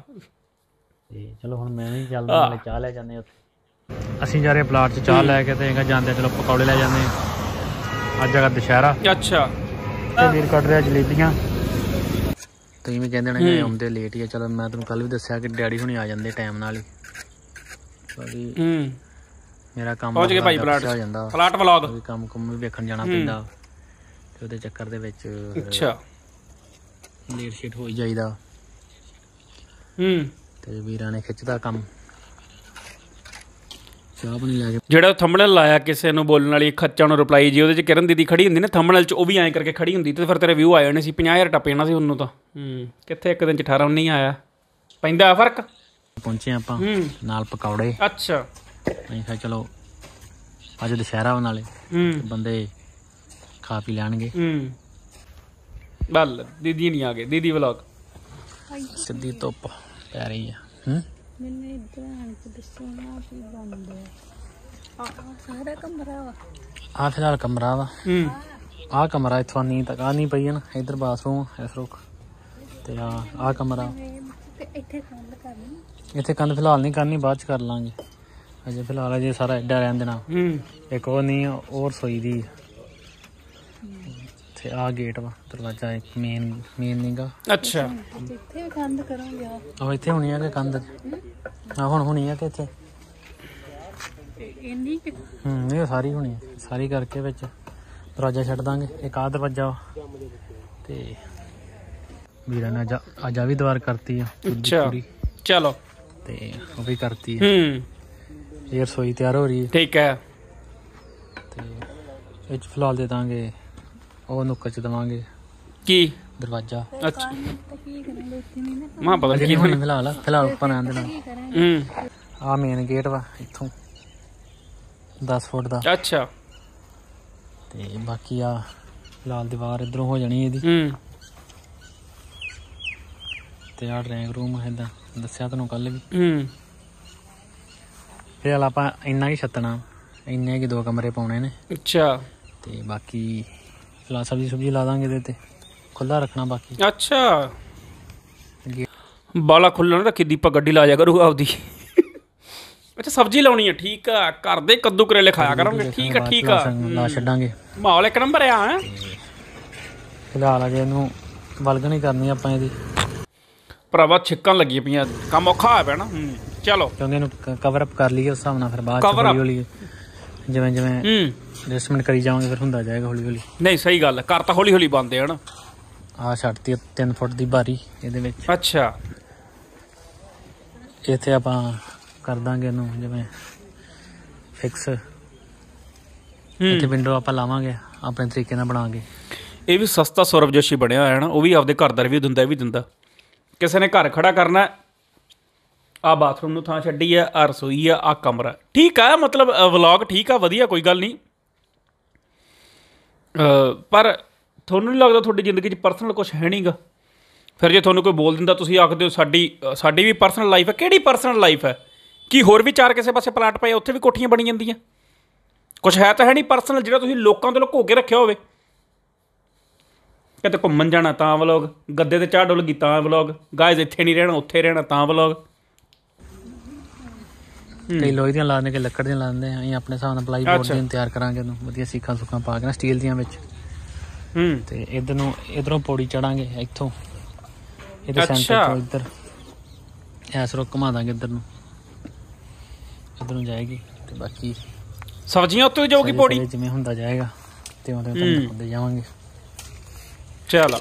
ਤੇ ਚਲੋ ਹੁਣ ਮੈਂ ਨਹੀਂ ਚੱਲਦਾ ਮੈਂ ਚਾਹ ਲੈ ਜਾਂਦੇ ਉੱਥੇ ਅਸੀਂ ਜਾ ਰਹੇ ਪਲਾਟ 'ਚ ਚਾਹ ਲੈ ਕੇ ਤੇ ਇਹਗਾ ਜਾਂਦੇ ਚਲੋ ਪਕੌੜੇ ਲੈ ਜਾਂਦੇ ਅੱਜ ਹੈਗਾ ਦੁਸ਼ਹਿਰਾ ਅੱਛਾ ਤੇ ਵੀਰ ਕੱਢ ਰਿਹਾ ਜਲੇਬੀਆਂ ਤੁਸੀਂ ਵੀ ਕਹਿੰਦੇ ਨੇ ਆਉਂਦੇ ਲੇਟ ਹੀ ਆ ਚਲੋ ਮੈਂ ਤੁਹਾਨੂੰ ਕੱਲ ਵੀ ਦੱਸਿਆ ਕਿ ਡੈਡੀ ਹੁਣੀ ਆ ਜਾਂਦੇ ਟਾਈਮ ਨਾਲ ਹੀ ਬਾਕੀ ਹੂੰ ਮੇਰਾ ਕੰਮ ਪਹੁੰਚ ਗਿਆ ਭਾਈ ਪਲਾਟ ਜਾਂਦਾ ਪਲਾਟ ਵਲੌਗ ਵੀ ਕੰਮ ਕੰਮ ਵੀ ਵੇਖਣ ਜਾਣਾ ਪੈਂਦਾ ਤੇ ਉਹਦੇ ਚੱਕਰ ਦੇ ਵਿੱਚ ਅੱਛਾ ਲੇਟ ਸ਼ਿਟ ਹੋਈ ਜਾਈਦਾ ਹੂੰ ਤੇ ਵੀਰਾਂ ਨੇ ਖਿੱਚਦਾ ਕੰਮ ਚਾਹ ਪਾਣੀ ਲੈ ਕੇ ਜਿਹੜਾ ਥੰਬਨੇਲ ਲਾਇਆ ਕਿਸੇ ਨੂੰ ਬੋਲਣ ਵਾਲੀ ਖੱਚਾ ਨੂੰ ਰਿਪਲਾਈ ਜੀ ਉਹਦੇ ਚ ਕਿਰਨ ਦੀਦੀ ਖੜੀ ਹੁੰਦੀ ਨੇ ਥੰਬਨੇਲ ਚ ਉਹ ਵੀ ਐਂ ਕਰਕੇ ਖੜੀ ਹੁੰਦੀ ਤੇ ਫਿਰ ਤੇਰੇ ਵਿਊ ਆ ਜਾਣੇ ਸੀ 50000 ਟੱਪ ਜਾਣਾ ਸੀ ਉਹਨੂੰ ਤਾਂ ਹੂੰ ਕਿੱਥੇ ਇੱਕ ਦਿਨ ਚ 18 ਨਹੀਂ ਆਇਆ ਪੈਂਦਾ ਫਰਕ ਪਹੁੰਚੇ ਆਪਾਂ ਨਾਲ ਪਕੌੜੇ ਅੱਛਾ ਨਹੀਂ ਖਾ ਚਲੋ ਅੱਜ ਦੁਸ਼ਹਿਰਾ ਵਾਲੇ ਨਾਲੇ ਬੰਦੇ ਖਾ ਪੀ ਲੈਣਗੇ ਹੂੰ ਬੱਲ ਦੀਦੀ ਨਹੀਂ ਆ ਗਏ ਦੀਦੀ ਵਲੌਗ ਸਿੱਧੀ ਧੁੱਪ ਪੈ ਰਹੀ ਆ ਹੂੰ ਮੈਨੂੰ ਇੱਧਰ ਆਣ ਕੇ ਦੱਸੋ ਨਾ ਕੀ ਬੰਦ ਹੈ ਆਹ ਸਾਰਾ ਕਮਰਾ ਵਾ ਆ ਫਿਲਹਾਲ ਕਮਰਾ ਵਾ ਹੂੰ ਆ ਕਮਰਾ ਇਥੋਂ ਨਹੀਂ ਤੱਕ ਆ ਨਹੀਂ ਪਈ ਨਾ ਇਧਰ ਬਾਥਰੂਮ ਇਸ ਰੁਕ ਤੇ ਆ ਆ ਕਮਰਾ ਤੇ ਇੱਥੇ ਕੰਧ ਕਰਨੀ ਇੱਥੇ ਕੰਧ ਫਿਲਹਾਲ ਨਹੀਂ ਕਰਨੀ ਬਾਅਦ ਚ ਕਰ ਲਾਂਗੇ ਅਜੇ ਫਿਲਹਾਲ ਅਜੇ ਸਾਰਾ ਐਡਾ ਰਹਿਣ ਦੇਣਾ ਹੂੰ ਇੱਕ ਉਹ ਨਹੀਂ ਹੋਰ ਸੋਈ ਦੀ ਇੱਥੇ ਆ ਗੇਟ ਵਾ ਦਰਵਾਜ਼ਾ ਇੱਕ ਮੇਨ ਮੇਨ ਨੀਗਾ ਅੱਛਾ ਇੱਥੇ ਵੀ ਕੰਧ ਕਰਾਂਗੇ ਆ ਉਹ ਇੱਥੇ ਹੋਣੀ ਆ ਕਿ ਕੰਧ ਆ ਹੁਣ ਹੋਣੀ ਆ ਕਿ ਇੱਥੇ ਇੰਨੀ ਹੂੰ ਇਹ ਸਾਰੀ ਹੋਣੀ ਆ ਸਾਰੀ ਕਰਕੇ ਵਿੱਚ ਦਰਵਾਜ਼ਾ ਛੱਡ ਦਾਂਗੇ ਇੱਕ ਆ ਦਰਵਾਜ਼ਾ ਤੇ ਵੀਰਾਂ ਨੇ ਅੱਜ ਆ ਵੀ ਦਵਾਰ ਕਰਤੀ ਆ ਅੱਛਾ ਚਲੋ ਤੇ ਉਹ ਵੀ ਕਰਤੀ ਆ ਹੂੰ ਇਹ ਰਸੋਈ ਤਿਆਰ ਹੋ ਰਹੀ ਹੈ ਠੀਕ ਹੈ ਤੇ ਇਹ ਫਿਲਹਾਲ ਦੇ ਦਾਂਗੇ ਉਹ ਨੁੱਕਰ ਚ ਦਵਾਂਗੇ ਕੀ ਦਰਵਾਜ਼ਾ ਅੱਛਾ ਕੀ ਨਹੀਂ ਮਾਂ ਪਤਾ ਕੀ ਹੋਣੀ ਫਿਲਹਾਲ ਫਿਲਹਾਲ ਉੱਪਰ ਆਂਦੇ ਨਾਲ ਹੂੰ ਆ ਮੇਨ ਗੇਟ ਵਾ ਇੱਥੋਂ 10 ਫੁੱਟ ਦਾ ਅੱਛਾ ਤੇ ਬਾਕੀ ਆ ਲਾਲ ਦੀਵਾਰ ਇਧਰੋਂ ਹੋ ਜਾਣੀ ਇਹਦੀ ਹੂੰ ਤੇ ਆ ਡਰਾਇੰਗ ਰੂਮ ਹੈ ਦਾ ਦੱਸਿਆ ਤੁਹਾਨੂੰ ਕੱਲ ਵੀ ਹੂੰ ਫਿਰ ਆਪਾਂ ਇੰਨਾ ਹੀ ਛੱਤਣਾ ਇੰਨੇ ਕਿ ਦੋ ਕਮਰੇ ਪਾਉਣੇ ਨੇ ਅੱਛਾ ਤੇ ਬਾਕੀ ਲਾ ਸਬਜ਼ੀ ਸੁਬਜੀ ਲਾ ਦਾਂਗੇ ਦੇ ਤੇ ਖੁੱਲਾ ਰੱਖਣਾ ਬਾਕੀ ਅੱਛਾ ਬਾਲਾ ਖੁੱਲਾ ਰੱਖੀ ਦੀਪਾ ਗੱਡੀ ਲਾ ਜਾ ਕਰੂ ਆਪਦੀ ਅੱਛਾ ਸਬਜ਼ੀ ਲਾਉਣੀ ਹੈ ਠੀਕ ਆ ਕਰਦੇ ਕੱਦੂ ਕਰੇਲੇ ਖਾਇਆ ਕਰਾਂਗੇ ਠੀਕ ਆ ਠੀਕ ਆ ਲਾ ਛੱਡਾਂਗੇ ਮਾਹੌਲ ਇੱਕ ਨੰਬਰ ਆ ਹੈ ਫਿਲਹਾਲ ਅਜੇ ਇਹਨੂੰ ਹੀ ਕਰਨੀ ਆਪਾਂ ਇਹਦੀ ਭਰਾਵਾ ਛਿੱਕਾਂ ਲੱਗੀ ਪਈਆਂ ਕੰਮ ਔਖਾ ਆ ਪੈਣਾ ਚਲੋ ਕਿਉਂਕਿ ਇਹਨੂੰ ਕਵਰ ਅਪ ਕਰ ਲਈਏ ਉਸ ਹਿਸਾਬ ਨਾਲ ਫਿਰ ਬਾਅਦ ਚ ਹੌਲੀ ਹੌਲੀ ਜਿਵੇਂ ਜਿਵੇਂ ਹੂੰ ਐਡਜਸਟਮੈਂਟ ਕਰੀ ਜਾਵਾਂਗੇ ਫਿਰ ਹੁੰਦਾ ਜਾਏਗਾ ਹੌਲੀ ਹੌਲੀ ਨਹੀਂ ਸਹੀ ਗੱਲ ਕਰ ਤਾਂ ਹੌਲੀ ਹੌਲੀ ਬੰਦੇ ਹਨ ਆ ਛੱਡਤੀ 3 ਫੁੱਟ ਦੀ ਬਾਰੀ ਇਹਦੇ ਵਿੱਚ ਅੱਛਾ ਇੱਥੇ ਆਪਾਂ ਕਰ ਦਾਂਗੇ ਇਹਨੂੰ ਜਿਵੇਂ ਫਿਕਸ ਇੱਥੇ ਵਿੰਡੋ ਆਪਾਂ ਲਾਵਾਂਗੇ ਆਪਣੇ ਤਰੀਕੇ ਨਾਲ ਬਣਾਵਾਂਗੇ ਇਹ ਵੀ ਸਸਤਾ ਸੌਰਵ ਜੋਸ਼ੀ ਬਣਿਆ ਹੋਇਆ ਹੈ ਨਾ ਉਹ ਵੀ ਆਪਦੇ ਘਰ ਦਾ ਰਿਵਿਊ ਦਿੰਦਾ ਇਹ ਵੀ ਦਿੰਦਾ ਕਿਸੇ ਨੇ ਘਰ ਖੜਾ ਕਰਨਾ ਆ ਬਾਥਰੂਮ ਨੂੰ ਥਾਂ ਛੱਡੀ ਆ ਆ ਰਸੋਈ ਆ ਆ ਕਮਰਾ ਠੀਕ ਆ ਮਤਲਬ ਵਲੌਗ ਠੀਕ ਆ ਵਧੀਆ ਕੋਈ ਗੱਲ ਨਹੀਂ ਪਰ ਤੁਹਾਨੂੰ ਨਹੀਂ ਲੱਗਦਾ ਤੁਹਾਡੀ ਜ਼ਿੰਦਗੀ 'ਚ ਪਰਸਨਲ ਕੁਝ ਹੈ ਨਹੀਂਗਾ ਫਿਰ ਜੇ ਤੁਹਾਨੂੰ ਕੋਈ ਬੋਲ ਦਿੰਦਾ ਤੁਸੀਂ ਆਖਦੇ ਹੋ ਸਾਡੀ ਸਾਡੀ ਵੀ ਪਰਸਨਲ ਲਾਈਫ ਹੈ ਕਿਹੜੀ ਪਰਸਨਲ ਲਾਈਫ ਹੈ ਕੀ ਹੋਰ ਵੀ ਚਾਰ ਕਿਸੇ ਪਾਸੇ ਪਲਾਟ ਪਏ ਉੱਥੇ ਵੀ ਕੋਠੀਆਂ ਬਣੀ ਜਾਂਦੀਆਂ ਕੁਝ ਹੈ ਤਾਂ ਹੈ ਨਹੀਂ ਪਰਸਨਲ ਜਿਹੜਾ ਤੁਸੀਂ ਲੋਕਾਂ ਤੋਂ ਲੁਕੋ ਕੇ ਰੱਖਿਆ ਹੋਵੇ ਕਿਤੇ ਘੁੰਮਣ ਜਾਣਾ ਤਾਂ ਵਲੌਗ ਗੱਦੇ ਤੇ ਚਾਹ ਡੋਲ ਗਈ ਤਾਂ ਵਲੌਗ ਗਾਇਜ਼ ਇੱਥੇ ਨਹੀਂ ਰਹਿਣਾ ਉੱਥੇ ਰਹਿਣਾ ਤਾਂ ਵਲੌਗ ਕਈ ਲੋਹੇ ਦੀਆਂ ਲਾਉਂਦੇ ਕਿ ਲੱਕੜ ਦੀਆਂ ਲਾਉਂਦੇ ਆਂ ਆਪਣੇ ਹਿਸਾਬ ਨਾਲ ਪਲਾਈ ਬੋਰਡ ਦੀਆਂ ਤਿਆਰ ਕਰਾਂਗੇ ਉਹਨੂੰ ਵਧੀਆ ਸੀਖਾਂ ਸੁੱਖਾਂ ਪਾ ਕੇ ਨਾ ਸਟੀਲ ਦੀਆਂ ਵਿੱਚ ਹੂੰ ਤੇ ਇਧਰ ਨੂੰ ਇਧਰੋਂ ਪੌੜੀ ਚੜਾਂਗੇ ਇੱਥੋਂ ਇਹਦੇ ਸੈਂਟਰ ਤੋਂ ਇੱਧਰ ਐਸ ਰੋ ਘੁਮਾ ਦਾਂਗੇ ਇੱਧਰ ਨੂੰ ਇੱਧਰ ਨੂੰ ਜਾਏਗੀ ਤੇ ਬਾਕੀ ਸਬਜ਼ੀਆਂ ਉੱਤੋਂ ਹੀ ਜਾਊਗੀ ਪੌੜੀ ਜਿਵੇਂ ਹੁੰਦਾ ਜਾਏਗਾ ਤੇ ਉਹਦੇ ਉੱਤੇ ਹੁੰਦੇ ਜਾਵਾਂਗੇ ਚਲੋ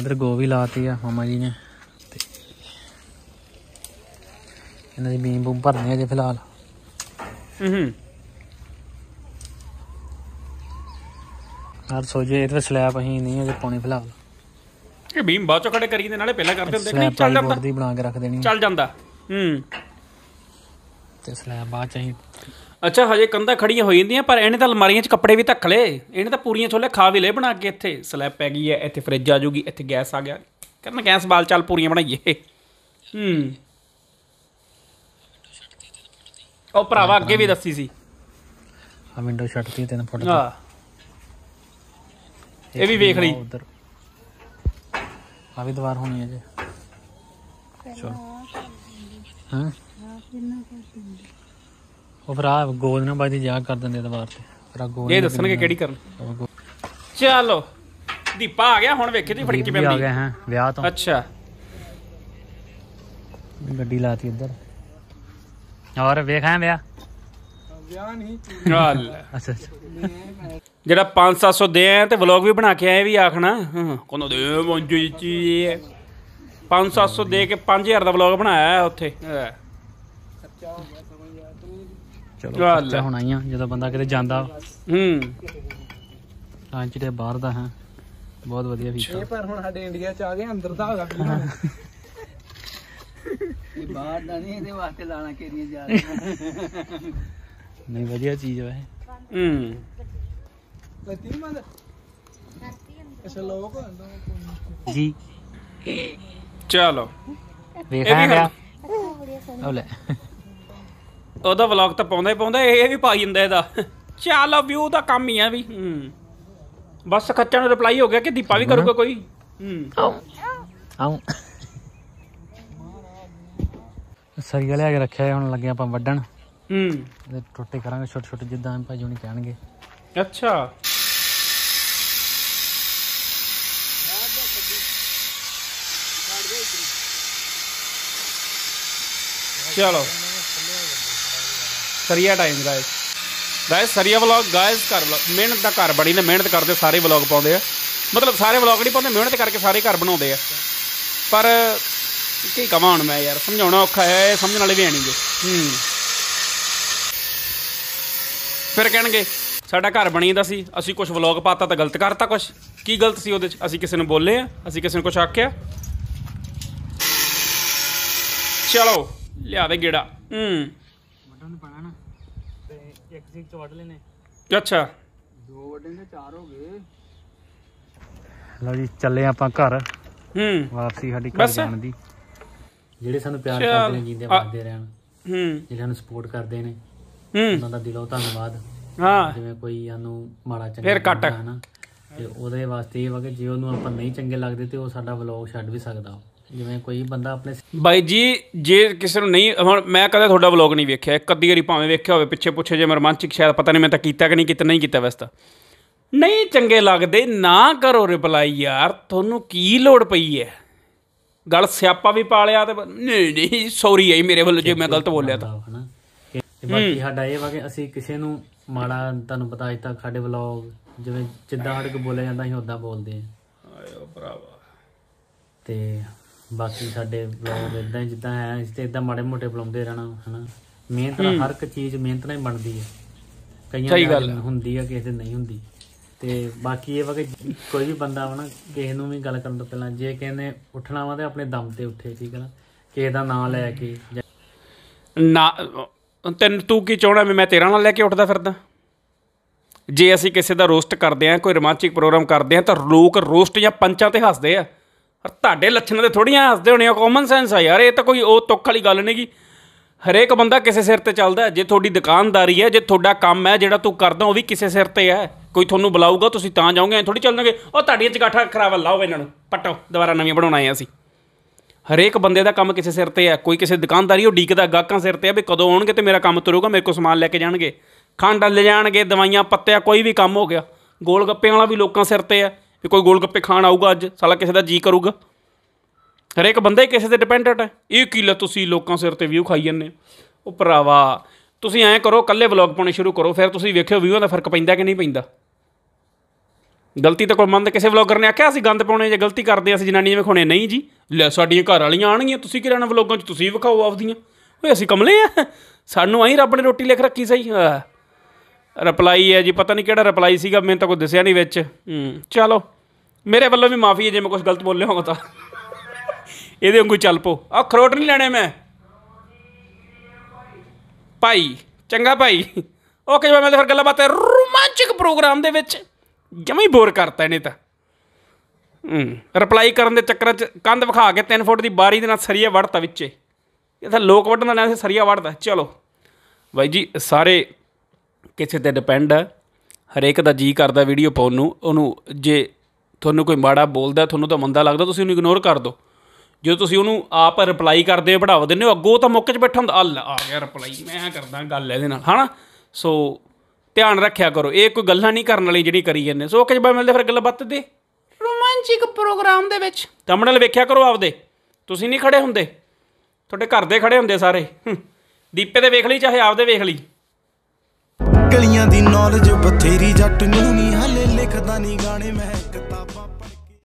ਇਧਰ ਗੋਭੀ ਲਾਤੀ ਆ ਮਾਮਾ ਜੀ ਨੇ ਇਹਨਾਂ ਦੀ ਬੀਮ ਬੂਮ ਭਰਨੇ ਅਜੇ ਫਿਲਹਾਲ ਹੂੰ ਹਰ ਸੋਜੇ ਇਹ ਤੇ ਸਲੈਬ ਅਸੀਂ ਨਹੀਂ ਅਜੇ ਪਾਉਣੀ ਫਿਲਹਾਲ ਇਹ ਬੀਮ ਬਾਅਦ ਚੋਂ ਖੜੇ ਕਰੀ ਦੇ ਨਾਲੇ ਪਹਿਲਾਂ ਕਰਦੇ ਹੁੰਦੇ ਨਹੀਂ ਚੱਲ ਜਾਂਦਾ ਦੀ ਬਣਾ ਕੇ ਰੱਖ ਦੇਣੀ ਚੱਲ ਜਾਂਦਾ ਹੂੰ ਤੇ ਸਲੈਬ ਬਾਅਦ ਚ ਅੱਛਾ ਹਜੇ ਕੰਧਾਂ ਖੜੀਆਂ ਹੋਈ ਜਾਂਦੀਆਂ ਪਰ ਇਹਨੇ ਤਾਂ ਅਲਮਾਰੀਆਂ 'ਚ ਕੱਪੜੇ ਵੀ ਧੱਕ ਲਏ ਇਹਨੇ ਤਾਂ ਪੂਰੀਆਂ ਛੋਲੇ ਖਾ ਵੀ ਲਏ ਬਣਾ ਕੇ ਇੱਥੇ ਸਲੈਬ ਪੈ ਗਈ ਹੈ ਇੱਥੇ ਫ੍ਰਿਜ ਆ ਜੂਗੀ ਇੱਥੇ ਗੈਸ ਆ ਗਿਆ ਕਰਨਾ ਗੈਸ ਬਾਲ ਚੱਲ ਪੂਰੀਆਂ ਬਣਾਈਏ ਹੂੰ ਉਹ ਭਰਾਵਾ ਅੱਗੇ ਵੀ ਦੱਸੀ ਸੀ ਆ ਵਿੰਡੋ ਛੱਡਤੀ ਤਿੰਨ ਫੁੱਟ ਦਾ ਆ ਇਹ ਵੀ ਵੇਖ ਲਈ ਉਧਰ ਆ ਵੀ ਦਵਾਰ ਹੋਣੀ ਹੈ ਜੇ ਚਲੋ ਹਾਂ ਉਹ ਫਿਰ ਗੋਦ ਨਾ ਬਾਈ ਦੀ ਜਾ ਕਰ ਦਿੰਦੇ ਦਵਾਰ ਤੇ ਭਰਾ ਗੋਦ ਇਹ ਦੱਸਣਗੇ ਕਿਹੜੀ ਕਰਨ ਚਲੋ ਦੀਪਾ ਆ ਗਿਆ ਹੁਣ ਵੇਖੀ ਤੀ ਫੜਕੀ ਪੈਂਦੀ ਆ ਗਿਆ ਹਾਂ ਵਿਆਹ ਤੋਂ ਅੱਛਾ ਗੱਡੀ ਲਾਤੀ ਇੱਧਰ ਔਰ ਵੇਖਾਂ ਵਿਆ ਵਿਆਹ ਨਹੀਂ ਗੱਲ ਅੱਛਾ ਜਿਹੜਾ 5700 700 ਦੇ ਆ ਤੇ ਵਲੌਗ ਵੀ ਬਣਾ ਕੇ ਆਏ ਵੀ ਆਖਣਾ ਕੋਨੋ ਦੇ ਮੰਜੂ ਜੀ 5700 ਦੇ ਕੇ 5000 ਦਾ ਵਲੌਗ ਬਣਾਇਆ ਉੱਥੇ ਚਲੋ ਖਰਚਾ ਹੋਣਾ ਹੀ ਆ ਜਦੋਂ ਬੰਦਾ ਕਿਤੇ ਜਾਂਦਾ ਹੂੰ ਤਾਂ ਜਿਹੜੇ ਬਾਹਰ ਦਾ ਹਾਂ ਬਹੁਤ ਵਧੀਆ ਵੀ ਪਰ ਹੁਣ ਸਾਡੇ ਇੰਡੀਆ ਚ ਆ ਗਏ ਅੰਦਰ ਦਾ ਹੋਗਾ ਇਹ ਬਾਹਰ ਦਾ ਨਹੀਂ ਇਹਦੇ ਵਾਸਤੇ ਲਾਣਾ ਕੇਰੀਆਂ ਜਾ ਰਹੀਆਂ ਨਹੀਂ ਵਧੀਆ ਚੀਜ਼ ਵੈਸੇ ਹੂੰ ਲੱਤੀ ਮੰਦ ਅੱਛਾ ਲੋਕ ਜੀ ਚਲੋ ਵੇਖਾਂ ਗਿਆ ਲੈ ਉਹਦਾ ਵਲੌਗ ਤਾਂ ਪਾਉਂਦਾ ਹੀ ਪਾਉਂਦਾ ਇਹ ਵੀ ਪਾਈ ਜਾਂਦਾ ਇਹਦਾ ਚਲੋ ਵਿਊ ਦਾ ਕੰਮ ਹੀ ਆ ਵੀ ਹੂੰ ਬਸ ਖੱਚਾ ਨੂੰ ਰਿਪਲਾਈ ਹੋ ਗਿਆ ਕਿ ਦੀਪਾ ਵੀ ਕਰੂਗਾ ਕੋਈ ਹੂੰ ਆਉਂ ਆਉਂ ਸਰੀਆ ਲਿਆ ਕੇ ਰੱਖਿਆ ਹੁਣ ਲੱਗੇ ਆਪਾਂ ਵੱਢਣ ਹੂੰ ਤੇ ਟੋਟੇ ਕਰਾਂਗੇ ਛੋਟੇ ਛੋਟੇ ਜਿੱਦਾਂ ਭਾਈ ਹੁਣੀ ਕਹਿਣਗੇ ਅੱਛਾ ਚਲੋ ਸਰੀਆ ਟਾਈਮ ਗਾਇਸ ਗਾਇਸ ਸਰੀਆ ਵਲੌਗ ਗਾਇਸ ਕਰ ਲੋ ਮਿਹਨਤ ਦਾ ਘਰ ਬੜੀ ਨੇ ਮਿਹਨਤ ਕਰਦੇ ਸਾਰੇ ਵਲੌਗ ਪਾਉਂਦੇ ਆ ਮਤਲਬ ਸਾਰੇ ਵਲੌਗ ਨਹੀਂ ਪਾਉਂਦੇ ਮਿਹਨਤ ਕਰਕੇ ਸਾਰੇ ਘਰ ਬਣਾਉਂਦੇ ਆ ਪਰ ਕੀ ਕਮਾਉਣ ਮੈਂ ਯਾਰ ਸਮਝਾਉਣਾ ਔਖਾ ਹੈ ਇਹ ਸਮਝਣ ਵਾਲੇ ਵੀ ਨਹੀਂ ਹੂੰ ਫਿਰ ਕਹਿਣਗੇ ਸਾਡਾ ਘਰ ਦਾ ਸੀ ਅਸੀਂ ਕੁਝ ਵਲੌਗ ਪਾਤਾ ਤਾਂ ਗਲਤ ਕਰਤਾ ਕੁਝ ਕੀ ਗਲਤ ਸੀ ਉਹਦੇ ਚ ਅਸੀਂ ਕਿਸੇ ਨੂੰ ਬੋਲੇ ਆ ਅਸੀਂ ਕਿਸੇ ਨੂੰ ਕੁਝ ਆਖਿਆ ਚਲੋ ਲਿਆ ਦੇ ਗੇੜਾ ਹੂੰ ਵੱਡਾ ਨੂੰ ਪਾਣਾ ਨਾ ਤੇ ਇੱਕ ਸੀਕ ਚ ਵੱਢ ਲੈਨੇ ਅੱਛਾ ਦੋ ਵੱਡੇ ਨੇ ਚਾਰ ਹੋ ਗਏ ਲਓ ਜੀ ਚੱਲੇ ਆਪਾਂ ਘਰ ਹੂੰ ਵਾਪਸੀ ਸਾਡੀ ਘਰ ਜਾਣ ਦੀ ਜਿਹੜੇ ਸਾਨੂੰ ਪਿਆਰ ਕਰਦੇ ਨੇ ਜਿੰਦੇ ਬੰਦੇ ਰਹਿਣ ਹੂੰ ਜਿਹੜੇ ਸਾਨੂੰ ਸਪੋਰਟ ਕਰਦੇ ਨੇ ਹੂੰ ਉਹਨਾਂ ਦਾ ਦਿਲੋਂ ਧੰਨਵਾਦ ਹਾਂ ਜਿਵੇਂ ਕੋਈ ਸਾਨੂੰ ਮਾੜਾ ਚੰਗਾ ਫਿਰ ਕੱਟ ਹਨਾ ਤੇ ਉਹਦੇ ਵਾਸਤੇ ਇਹ ਵਾ ਕਿ ਜੇ ਉਹਨੂੰ ਆਪਾਂ ਨਹੀਂ ਚੰਗੇ ਲੱਗਦੇ ਤੇ ਉਹ ਸਾਡਾ ਵਲੌਗ ਛੱਡ ਵੀ ਸਕਦਾ ਜਿਵੇਂ ਕੋਈ ਬੰਦਾ ਆਪਣੇ ਬਾਈ ਜੀ ਜੇ ਕਿਸੇ ਨੂੰ ਨਹੀਂ ਹੁਣ ਮੈਂ ਕਦੇ ਤੁਹਾਡਾ ਵਲੌਗ ਨਹੀਂ ਵੇਖਿਆ ਇੱਕ ਅੱਧੀ ਵਾਰੀ ਭਾਵੇਂ ਵੇਖਿਆ ਹੋਵੇ ਪਿੱਛੇ ਪੁੱਛੇ ਜੇ ਮਰਮਾਂਚਿਕ ਸ਼ਾਇਦ ਪਤਾ ਨਹੀਂ ਮੈਂ ਤਾਂ ਕੀਤਾ ਕਿ ਨਹੀਂ ਕੀਤਾ ਨਹੀਂ ਕੀਤਾ ਵੈਸੇ ਤਾਂ ਨਹੀਂ ਚੰਗੇ ਲੱਗਦੇ ਨਾ ਕਰੋ ਰਿਪਲਾਈ ਯਾਰ ਤੁਹਾਨੂੰ ਕੀ ਲੋੜ ਪਈ ਹੈ ਗਲ ਸਿਆਪਾ ਵੀ ਪਾ ਲਿਆ ਤੇ ਨਹੀਂ ਨਹੀਂ ਸੌਰੀ ਹੈ ਮੇਰੇ ਵੱਲੋਂ ਜੇ ਮੈਂ ਗਲਤ ਬੋਲਿਆ ਤਾਂ ਹਨਾ ਬਾਕੀ ਸਾਡਾ ਇਹ ਵਾ ਕਿ ਅਸੀਂ ਕਿਸੇ ਨੂੰ ਮਾੜਾ ਤੁਹਾਨੂੰ ਪਤਾ ਅਜ ਤੱਕ ਸਾਡੇ ਵਲੌਗ ਜਿਵੇਂ ਜਿੱਦਾਂ ਸਾਡੇ ਬੋਲਿਆ ਜਾਂਦਾ ਸੀ ਉਦਾਂ ਬੋਲਦੇ ਆਏ ਆਇਓ ਭਰਾਵਾ ਤੇ ਬਾਕੀ ਸਾਡੇ ਵਲੌਗ ਇਦਾਂ ਜਿੱਦਾਂ ਹੈ ਇਸ ਤੇ ਇਦਾਂ ਮਾੜੇ ਮੋਟੇ ਬੁਲਾਉਂਦੇ ਰਹਿਣਾ ਹਨਾ ਮਿਹਨਤ ਨਾਲ ਹਰ ਇੱਕ ਚੀਜ਼ ਮਿਹਨਤ ਨਾਲ ਹੀ ਬਣਦੀ ਹੈ ਕਈਆਂ ਦੀ ਹੁੰਦੀ ਹੈ ਕਿਸੇ ਦੀ ਨਹੀਂ ਹੁੰਦੀ ਤੇ ਬਾਕੀ ਇਹ ਵਾ ਕਿ ਕੋਈ ਵੀ ਬੰਦਾ ਹੋਣਾ ਕਿਸੇ ਨੂੰ ਵੀ ਗੱਲ ਕਰਨ ਤੋਂ ਪਹਿਲਾਂ ਜੇ ਕਹਿੰਦੇ ਉੱਠਣਾ ਵਾ ਤੇ ਆਪਣੇ ਦਮ ਤੇ ਉੱਠੇ ਠੀਕ ਹੈ ਨਾ ਕਿਸੇ ਦਾ ਨਾਂ ਲੈ ਕੇ ਨਾ ਤੈਨੂੰ ਤੂੰ ਕੀ ਚਾਹਣਾ ਮੈਂ ਤੇਰਾ ਨਾਲ ਲੈ ਕੇ ਉੱਠਦਾ ਫਿਰਦਾ ਜੇ ਅਸੀਂ ਕਿਸੇ ਦਾ ਰੋਸਟ ਕਰਦੇ ਆ ਕੋਈ ਰੋਮਾਂਚਿਕ ਪ੍ਰੋਗਰਾਮ ਕਰਦੇ ਆ ਤਾਂ ਲੋਕ ਰੋਸਟ ਜਾਂ ਪੰਚਾਂ ਤੇ ਹੱਸਦੇ ਆ ਪਰ ਤੁਹਾਡੇ ਲੱਛਣਾਂ ਤੇ ਥੋੜੀਆਂ ਹੱਸਦੇ ਹੋਣੇ ਆ ਕਾਮਨ ਸੈਂਸ ਆ ਯਾਰ ਇਹ ਤਾਂ ਕੋਈ ਉਹ ਤੁੱਕ ਵਾਲੀ ਗੱਲ ਨਹੀਂਗੀ ਹਰੇਕ ਬੰਦਾ ਕਿਸੇ ਸਿਰ ਤੇ ਚੱਲਦਾ ਜੇ ਤੁਹਾਡੀ ਦੁਕਾਨਦਾਰੀ ਹੈ ਜੇ ਤੁਹਾਡਾ ਕੰਮ ਹੈ ਜਿਹੜਾ ਤੂੰ ਕਰਦਾ ਉਹ ਵੀ ਕਿਸੇ ਸਿਰ ਤੇ ਹੈ ਕੋਈ ਤੁਹਾਨੂੰ ਬੁਲਾਊਗਾ ਤੁਸੀਂ ਤਾਂ ਜਾਓਗੇ ਐ ਥੋੜੀ ਚੱਲਣਗੇ ਉਹ ਤੁਹਾਡੀਆਂ ਚਗਾਠਾ ਖਰਾਬ ਲਾਓ ਇਹਨਾਂ ਨੂੰ ਪਟੋ ਦੁਬਾਰਾ ਨਵੀਆਂ ਬਣਾਉਣਾ ਆ ਅਸੀਂ ਹਰੇਕ ਬੰਦੇ ਦਾ ਕੰਮ ਕਿਸੇ ਸਿਰ ਤੇ ਆ ਕੋਈ ਕਿਸੇ ਦੁਕਾਨਦਾਰੀ ਉਹ ਡੀਕਦਾ ਗਾਹਕਾਂ ਸਿਰ ਤੇ ਆ ਵੀ ਕਦੋਂ ਆਉਣਗੇ ਤੇ ਮੇਰਾ ਕੰਮ ਤੁਰੂਗਾ ਮੇਰੇ ਕੋਲ ਸਮਾਨ ਲੈ ਕੇ ਜਾਣਗੇ ਖੰਡ ਲੈ ਜਾਣਗੇ ਦਵਾਈਆਂ ਪੱਤਿਆਂ ਕੋਈ ਵੀ ਕੰਮ ਹੋ ਗਿਆ ਗੋਲ ਗੱਪੇ ਵਾਲਾ ਵੀ ਲੋਕਾਂ ਸਿਰ ਤੇ ਆ ਵੀ ਕੋਈ ਗੋਲ ਗੱਪੇ ਖਾਣ ਆਊਗਾ ਅੱਜ ਸਾਲਾ ਕਿਸੇ ਦਾ ਜੀ ਕਰੂਗਾ ਹਰੇਕ ਬੰਦਾ ਹੀ ਕਿਸੇ ਤੇ ਡਿਪੈਂਡੈਂਟ ਹੈ ਇਹ ਕੀ ਲੈ ਤੁਸੀਂ ਲੋਕਾਂ ਸਿਰ ਤੇ ਵਿਊ ਖਾਈ ਜੰਨੇ ਉਹ ਭਰਾਵਾ ਤੁਸੀਂ ਐਂ ਕਰੋ ਕੱਲੇ ਵਲੌਗ ਪਾਉਣੇ ਸ਼ੁਰੂ ਕਰੋ ਫਿਰ ਤੁਸੀਂ ਵੇਖਿਓ ਵਿਊਆਂ ਦਾ ਫਰਕ ਪੈਂਦਾ ਕਿ ਨਹੀਂ ਪੈਂਦਾ ਗਲਤੀ ਤਾਂ ਕੋਈ ਮੰਨਦੇ ਕਿਸੇ ਵਲੌਗਰ ਨੇ ਆਖਿਆ ਅਸੀਂ ਗੰਦ ਪਾਉਣੇ ਜਾਂ ਗਲਤੀ ਕਰਦੇ ਅਸੀਂ ਜਨਾਨੀਆਂ ਵਿਖਾਉਣੇ ਨਹੀਂ ਜੀ ਲੈ ਸਾਡੀਆਂ ਘਰ ਵਾਲੀਆਂ ਆਣਗੀਆਂ ਤੁਸੀਂ ਕਿਹੜਾ ਨਾ ਵਲੌਗਾਂ 'ਚ ਤੁਸੀਂ ਵਿਖਾਓ ਆਪਦੀਆਂ ਓਏ ਅਸੀਂ ਕਮਲੇ ਆ ਸਾਨੂੰ ਆਈ ਰੱਬ ਨੇ ਰੋਟੀ ਲਿਖ ਰੱਖੀ ਸਹੀ ਰਿਪਲਾਈ ਹੈ ਜੀ ਪਤਾ ਨਹੀਂ ਕਿਹੜਾ ਰਿਪਲਾਈ ਸੀਗਾ ਮੈਨੂੰ ਤਾਂ ਕੋਈ ਦੱਸਿਆ ਨਹੀਂ ਵਿੱਚ ਹੂੰ ਚਲੋ ਮੇਰੇ ਵੱਲੋਂ ਵੀ ਮਾਫੀ ਹੈ ਜੇ ਮੈਂ ਕੁਝ ਗਲਤ ਬੋਲਿਆ ਹੋਵਾਂ ਤਾਂ ਇਹਦੇ ਵਾਂਗੂ ਚੱਲ ਪੋ ਆ ਖਰੋਟ ਨਹੀਂ ਲੈਣੇ ਮੈਂ ਭਾਈ ਚੰਗਾ ਭਾਈ ਓਕੇ ਜੀ ਮੈਂ ਫਿਰ ਗੱਲਾਂ ਬਾਤਾਂ ਰੋਮਾਂਚਿਕ ਪ੍ਰੋਗਰਾਮ ਦੇ ਵਿੱਚ ਜਮੀ ਬੋਰ ਕਰਤਾ ਇਹਨੇ ਤਾਂ ਹੂੰ ਰਿਪਲਾਈ ਕਰਨ ਦੇ ਚੱਕਰਾਂ 'ਚ ਕੰਧ ਵਿਖਾ ਕੇ 3 ਫੁੱਟ ਦੀ ਬਾਰੀ ਦੇ ਨਾਲ ਸਰੀਆ ਵੜਤਾ ਵਿੱਚੇ ਇਹ ਤਾਂ ਲੋਕ ਵੱਢਣ ਦਾ ਨਾ ਸਰੀਆ ਵੜਦਾ ਚਲੋ ਬਾਈ ਜੀ ਸਾਰੇ ਕਿਸੇ ਤੇ ਡਿਪੈਂਡ ਹੈ ਹਰੇਕ ਦਾ ਜੀ ਕਰਦਾ ਵੀਡੀਓ ਪਾਉਣ ਨੂੰ ਉਹਨੂੰ ਜੇ ਤੁਹਾਨੂੰ ਕੋਈ ਮਾੜਾ ਬੋਲਦਾ ਤੁਹਾਨੂੰ ਤਾਂ ਮੰਦਾ ਲੱਗਦਾ ਤੁਸੀਂ ਉਹਨੂੰ ਇਗਨੋਰ ਕਰ ਦਿਓ ਜੇ ਤੁਸੀਂ ਉਹਨੂੰ ਆਪ ਰਿਪਲਾਈ ਕਰਦੇ ਹੋ ਬੜਾਵਾ ਦਿੰਦੇ ਹੋ ਅੱਗੋਂ ਤਾਂ ਮੁੱਕ 'ਚ ਬੈਠਾ ਹੁੰਦਾ ਅੱਲ ਆ ਗਿਆ ਰਿਪਲਾਈ ਮੈਂ ਕਰਦਾ ਗੱਲ ਇਹਦੇ ਨਾਲ ਹਨਾ ਸੋ ਧਿਆਨ ਰੱਖਿਆ ਕਰੋ ਇਹ ਕੋਈ ਗੱਲਾਂ ਨਹੀਂ ਕਰਨ ਵਾਲੀ ਜਿਹੜੀ ਕਰੀ ਜਾਂਦੇ ਸੋ ਓਕੇ ਜੀ ਮਿਲਦੇ ਫਿਰ ਗੱਲਬਾਤ ਦੇ ਰੋਮਾਂਚਿਕ ਪ੍ਰੋਗਰਾਮ ਦੇ ਵਿੱਚ ਥੰਬਨੇਲ ਵੇਖਿਆ ਕਰੋ ਆਪਦੇ ਤੁਸੀਂ ਨਹੀਂ ਖੜੇ ਹੁੰਦੇ ਤੁਹਾਡੇ ਘਰ ਦੇ ਖੜੇ ਹੁੰਦੇ ਸਾਰੇ ਦੀਪੇ ਦੇ ਵੇਖ ਲਈ ਚਾਹੇ ਆਪਦੇ ਵੇਖ ਲਈ ਗਲੀਆਂ ਦੀ ਨੌਲੇਜ ਬਥੇਰੀ ਜੱਟ ਨੂੰ ਨਹੀਂ ਹਲੇ ਲਿਖਦਾ ਨਹੀਂ ਗਾਣੇ ਮੈਂ